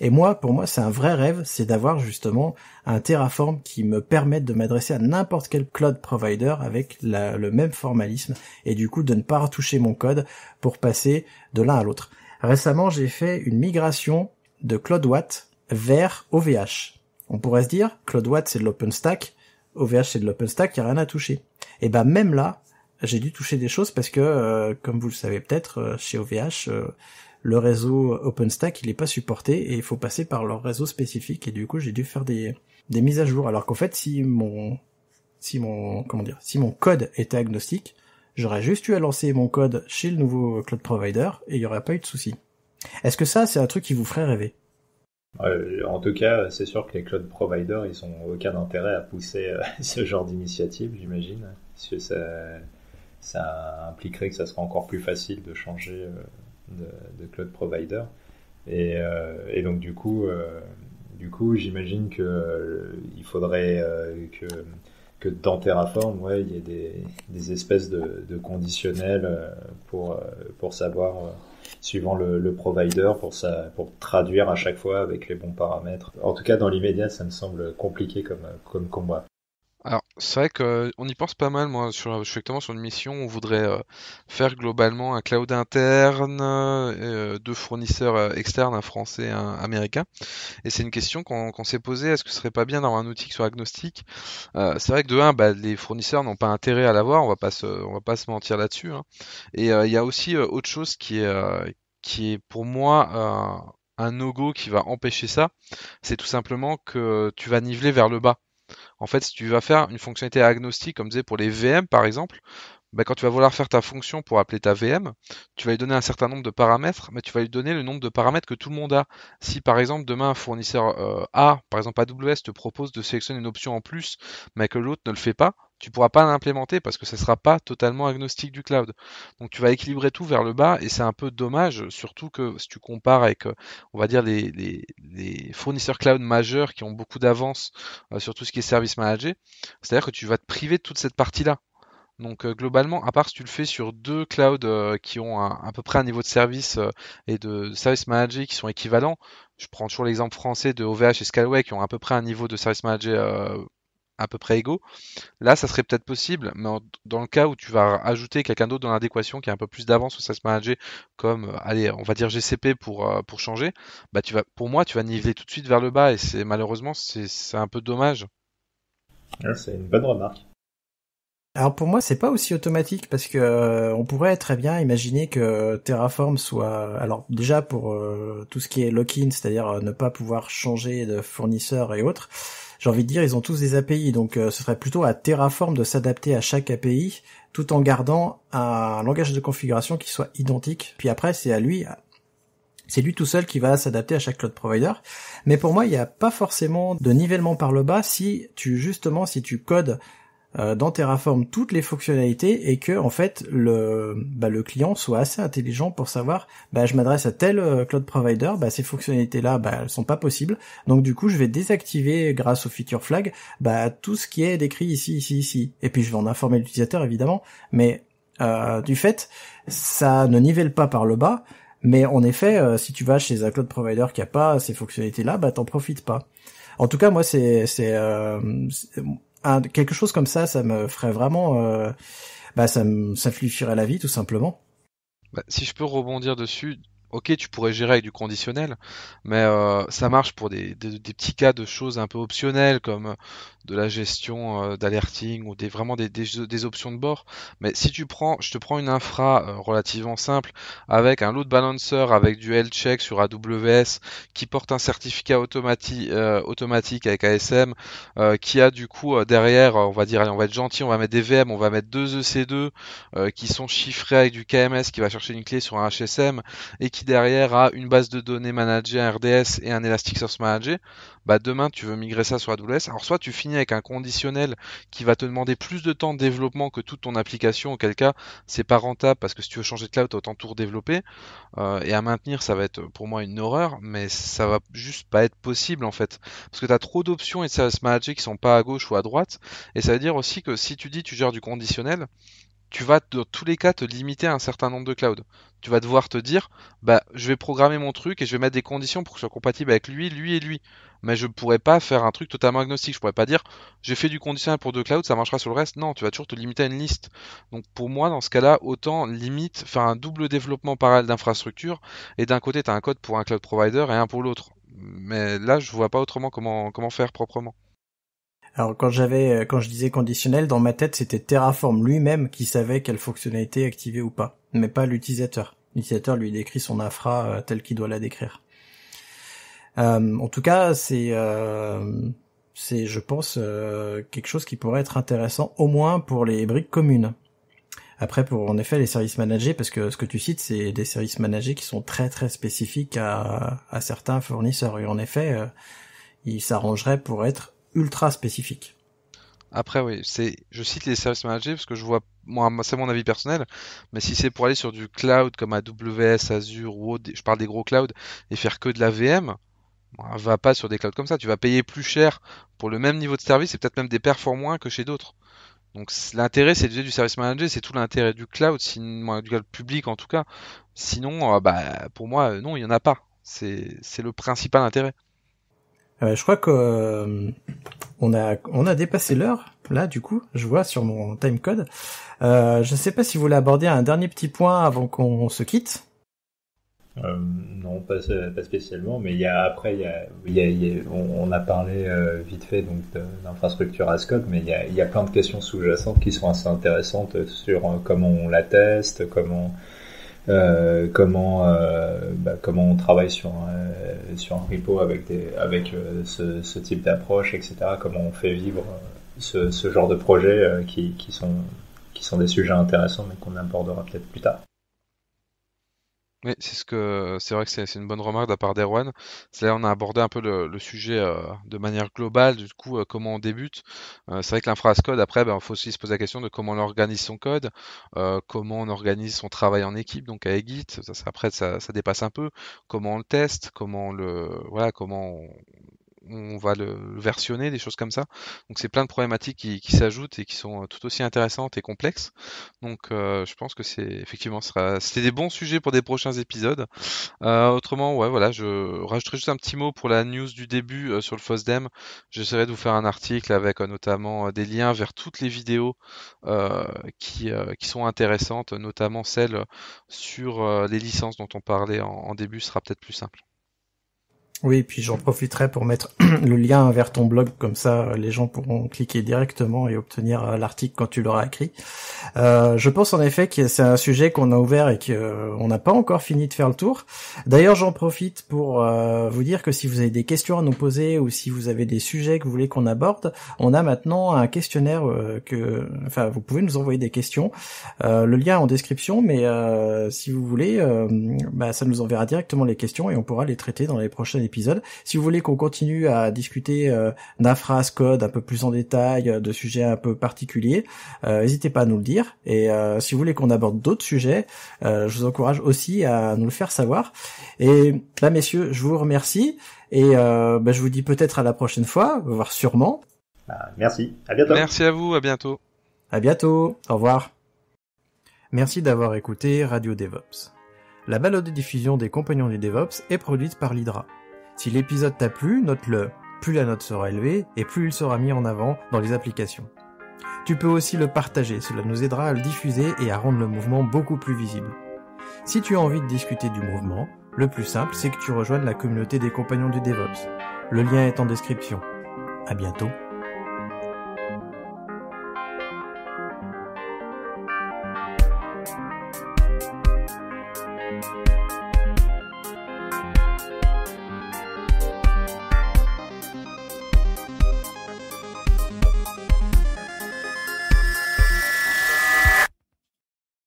A: Et moi, pour moi, c'est un vrai rêve, c'est d'avoir justement un Terraform qui me permette de m'adresser à n'importe quel cloud provider avec le même formalisme et du coup de ne pas retoucher mon code pour passer de l'un à l'autre. Récemment, j'ai fait une migration de CloudWatt vers OVH. On pourrait se dire, CloudWatt c'est de l'OpenStack, OVH c'est de l'OpenStack, il n'y a rien à toucher. Et ben même là, j'ai dû toucher des choses parce que, euh, comme vous le savez peut-être, euh, chez OVH, euh, le réseau OpenStack il n'est pas supporté et il faut passer par leur réseau spécifique et du coup j'ai dû faire des, des mises à jour. Alors qu'en fait si mon si mon comment dire si mon code était agnostique, j'aurais juste eu à lancer mon code chez le nouveau cloud provider et il n'y aurait pas eu de souci. Est-ce que ça c'est un truc qui vous ferait rêver
B: euh, en tout cas, c'est sûr que les cloud providers, ils ont aucun intérêt à pousser euh, ce genre d'initiative, j'imagine. Parce que ça, impliquerait que ça sera encore plus facile de changer euh, de, cloud provider. Et, donc, du coup, du coup j'imagine que il faudrait que, dans Terraform, il y ait des, espèces de, de conditionnels pour, pour savoir suivant le, le, provider pour, ça, pour traduire à chaque fois avec les bons paramètres. En tout cas, dans l'immédiat, ça me semble compliqué comme, comme combat.
C: Alors, c'est vrai qu'on y pense pas mal, moi, sur, je sur une mission où on voudrait euh, faire globalement un cloud interne, euh, deux fournisseurs euh, externes, un français et un américain. Et c'est une question qu'on s'est posée, est-ce que ce serait pas bien d'avoir un outil qui soit agnostique? Euh, c'est vrai que de un, bah, les fournisseurs n'ont pas intérêt à l'avoir, on va pas se, on va pas se mentir là-dessus, hein. Et il y a aussi autre chose qui est, qui est pour moi, un no-go qui va empêcher ça, c'est tout simplement que tu vas niveler vers le bas. En fait, si tu vas faire une fonctionnalité agnostique, comme disait pour les VM par exemple, bah, quand tu vas vouloir faire ta fonction pour appeler ta VM, tu vas lui donner un certain nombre de paramètres, mais tu vas lui donner le nombre de paramètres que tout le monde a. Si par exemple demain un fournisseur euh, A, par exemple AWS, te propose de sélectionner une option en plus, mais que l'autre ne le fait pas, tu pourras pas l'implémenter parce que ne sera pas totalement agnostique du cloud. Donc tu vas équilibrer tout vers le bas et c'est un peu dommage, surtout que si tu compares avec, euh, on va dire, les, fournisseurs cloud majeurs qui ont beaucoup d'avance euh, sur tout ce qui est service manager, c'est-à-dire que tu vas te priver de toute cette partie-là. Donc euh, globalement, à part si tu le fais sur deux clouds euh, qui ont à peu près un niveau de service euh, et de service manager qui sont équivalents, je prends toujours l'exemple français de OVH et Scalway qui ont à peu près un niveau de service manager à peu près égaux. Là, ça serait peut-être possible, mais dans le cas où tu vas ajouter quelqu'un d'autre dans l'adéquation qui a un peu plus d'avance au service manager, comme allez, on va dire GCP pour, pour changer, bah tu vas, pour moi, tu vas niveler tout de suite vers le bas et c'est malheureusement c'est un peu dommage. Ah, c'est une bonne remarque.
A: Alors pour moi, c'est pas aussi automatique parce que euh, on pourrait très bien imaginer que Terraform soit alors déjà pour euh, tout ce qui est lock-in, c'est-à-dire euh, ne pas pouvoir changer de fournisseur et autres. J'ai envie de dire, ils ont tous des API, donc ce serait plutôt à Terraform de s'adapter à chaque API tout en gardant un langage de configuration qui soit identique. Puis après, c'est à lui c'est lui tout seul qui va s'adapter à chaque cloud provider. Mais pour moi, il n'y a pas forcément de nivellement par le bas si tu, justement, si tu codes euh, dans Terraform toutes les fonctionnalités et que en fait le bah, le client soit assez intelligent pour savoir bah je m'adresse à tel euh, cloud provider bah, ces fonctionnalités là bah elles sont pas possibles donc du coup je vais désactiver grâce au feature flag bah tout ce qui est décrit ici ici ici et puis je vais en informer l'utilisateur évidemment mais euh, du fait ça ne nivelle pas par le bas mais en effet si tu vas chez un cloud provider qui a pas ces fonctionnalités là bah t'en profites pas en tout cas moi c'est quelque chose comme ça, ça me ferait vraiment, euh, bah, ça me simplifierait la vie tout simplement.
C: Bah, si je peux rebondir dessus, ok, tu pourrais gérer avec du conditionnel, mais euh, ça marche pour des, petits cas de choses un peu optionnelles comme euh, de la gestion euh, d'alerting ou des, vraiment des, options de bord. Mais si tu prends, je te prends une infra relativement simple avec un load balancer avec du health check sur AWS qui porte un certificat automatique avec ASM qui a du coup derrière, on va dire, allez, on va être gentil, on va mettre des VM, on va mettre deux EC2 qui sont chiffrés avec du KMS qui va chercher une clé sur un HSM et qui derrière à une base de données managée, un RDS et un Elasticsearch managé, bah demain tu veux migrer ça sur AWS. Alors soit tu finis avec un conditionnel qui va te demander plus de temps de développement que toute ton application, auquel cas c'est pas rentable parce que si tu veux changer de cloud, autant tout redévelopper. Euh, et à maintenir, ça va être pour moi une horreur, mais ça va juste pas être possible en fait. Parce que tu as trop d'options et de services managés qui sont pas à gauche ou à droite. Et ça veut dire aussi que si tu dis tu gères du conditionnel, tu vas dans tous les cas te limiter à un certain nombre de clouds. Tu vas devoir te dire, bah, je vais programmer mon truc et je vais mettre des conditions pour que ce soit compatible avec lui, lui et lui. Mais je ne pourrais pas faire un truc totalement agnostique. Je pourrais pas dire, j'ai fait du conditionnel pour deux clouds, ça marchera sur le reste. Non, tu vas toujours te limiter à une liste. Donc pour moi, dans ce cas-là, autant limite, faire un double développement parallèle d'infrastructure. Et d'un côté, tu as un code pour un cloud provider et un pour l'autre. Mais là, je vois pas autrement comment, comment faire proprement.
A: Alors quand j'avais, euh, quand je disais conditionnel, dans ma tête c'était Terraform lui-même qui savait quelle fonctionnalité activer ou pas, mais pas l'utilisateur. L'utilisateur lui décrit son infra euh, tel qu'il doit la décrire. Euh, en tout cas, c'est, c'est, je pense, quelque chose qui pourrait être intéressant au moins pour les briques communes. Après, pour en effet les services managés, parce que ce que tu cites, c'est des services managés qui sont très très spécifiques à, à certains fournisseurs. Et en effet, ils s'arrangeraient pour être ultra spécifique.
C: Après, oui, c'est, je cite les services managés parce que je vois, moi, c'est mon avis personnel, mais si c'est pour aller sur du cloud comme AWS, Azure je parle des gros clouds, et faire que de la VM, va pas sur des clouds comme ça. Tu vas payer plus cher pour le même niveau de service et peut-être même des performances moins que chez d'autres. Donc l'intérêt, c'est du service manager, c'est tout l'intérêt du cloud, du cloud public en tout cas. Sinon, euh, bah, pour moi, euh, non, il n'y en a pas. C'est le principal intérêt.
A: Euh, je crois que euh, on a on a dépassé l'heure là du coup je vois sur mon timecode euh, je ne sais pas si vous voulez aborder un dernier petit point avant qu'on se quitte
B: non pas, spécialement mais il après on, a parlé vite fait donc d'infrastructure ASCOP mais il y, a, il y a plein de questions sous-jacentes qui sont assez intéressantes sur comment on la teste comment euh, comment euh, bah, comment on travaille sur un, sur un repo avec des avec euh, ce, ce, type d'approche, etc. Comment on fait vivre ce, ce genre de projets qui, qui sont qui sont des sujets intéressants mais qu'on abordera peut-être plus tard.
C: Oui, c'est ce que c'est vrai que c'est une bonne remarque de la part d'Erwan. C'est là on a abordé un peu le, sujet euh, de manière globale, du coup euh, comment on débute. Euh, c'est vrai que l'infrascode, après, il ben, faut aussi se poser la question de comment on organise son code, comment on organise son travail en équipe, donc à Git, ça, après ça, ça dépasse un peu, comment on le teste, comment on le voilà, comment on, on va le versionner, des choses comme ça. Donc c'est plein de problématiques qui, s'ajoutent et qui sont euh, tout aussi intéressantes et complexes. Donc euh, je pense que c'est effectivement sera c'était des bons sujets pour des prochains épisodes. Euh, autrement, ouais voilà, je rajouterai juste un petit mot pour la news du début sur le FOSDEM. J'essaierai de vous faire un article avec notamment des liens vers toutes les vidéos qui, qui sont intéressantes, notamment celles sur les licences dont on parlait en, début, sera peut-être plus simple.
A: Oui, puis j'en profiterai pour mettre le lien vers ton blog, comme ça euh, les gens pourront cliquer directement et obtenir euh, l'article quand tu l'auras écrit. Euh, je pense en effet que c'est un sujet qu'on a ouvert et qu'on n'a pas encore fini de faire le tour. D'ailleurs, j'en profite pour vous dire que si vous avez des questions à nous poser ou si vous avez des sujets que vous voulez qu'on aborde, on a maintenant un questionnaire que, enfin, vous pouvez nous envoyer des questions. le lien est en description, mais si vous voulez, bah, ça nous enverra directement les questions et on pourra les traiter dans les prochaines épisodes si vous voulez qu'on continue à discuter euh, d'un phrase Code un peu plus en détail, euh, de sujets un peu particuliers, euh, n'hésitez pas à nous le dire. Et si vous voulez qu'on aborde d'autres sujets, je vous encourage aussi à nous le faire savoir. Et là, bah, messieurs, je vous remercie. Et bah, je vous dis peut-être à la prochaine fois, voire sûrement. Bah,
C: merci, à bientôt. Merci à vous, à bientôt.
A: À bientôt, au revoir. Merci d'avoir écouté Radio DevOps. La balade de diffusion des Compagnons du DevOps est produite par l'Hydra. Si l'épisode t'a plu, note-le. Plus la note sera élevée et plus il sera mis en avant dans les applications. Tu peux aussi le partager, cela nous aidera à le diffuser et à rendre le mouvement beaucoup plus visible. Si tu as envie de discuter du mouvement, le plus simple, c'est que tu rejoignes la communauté des compagnons du DevOps. Le lien est en description. À bientôt.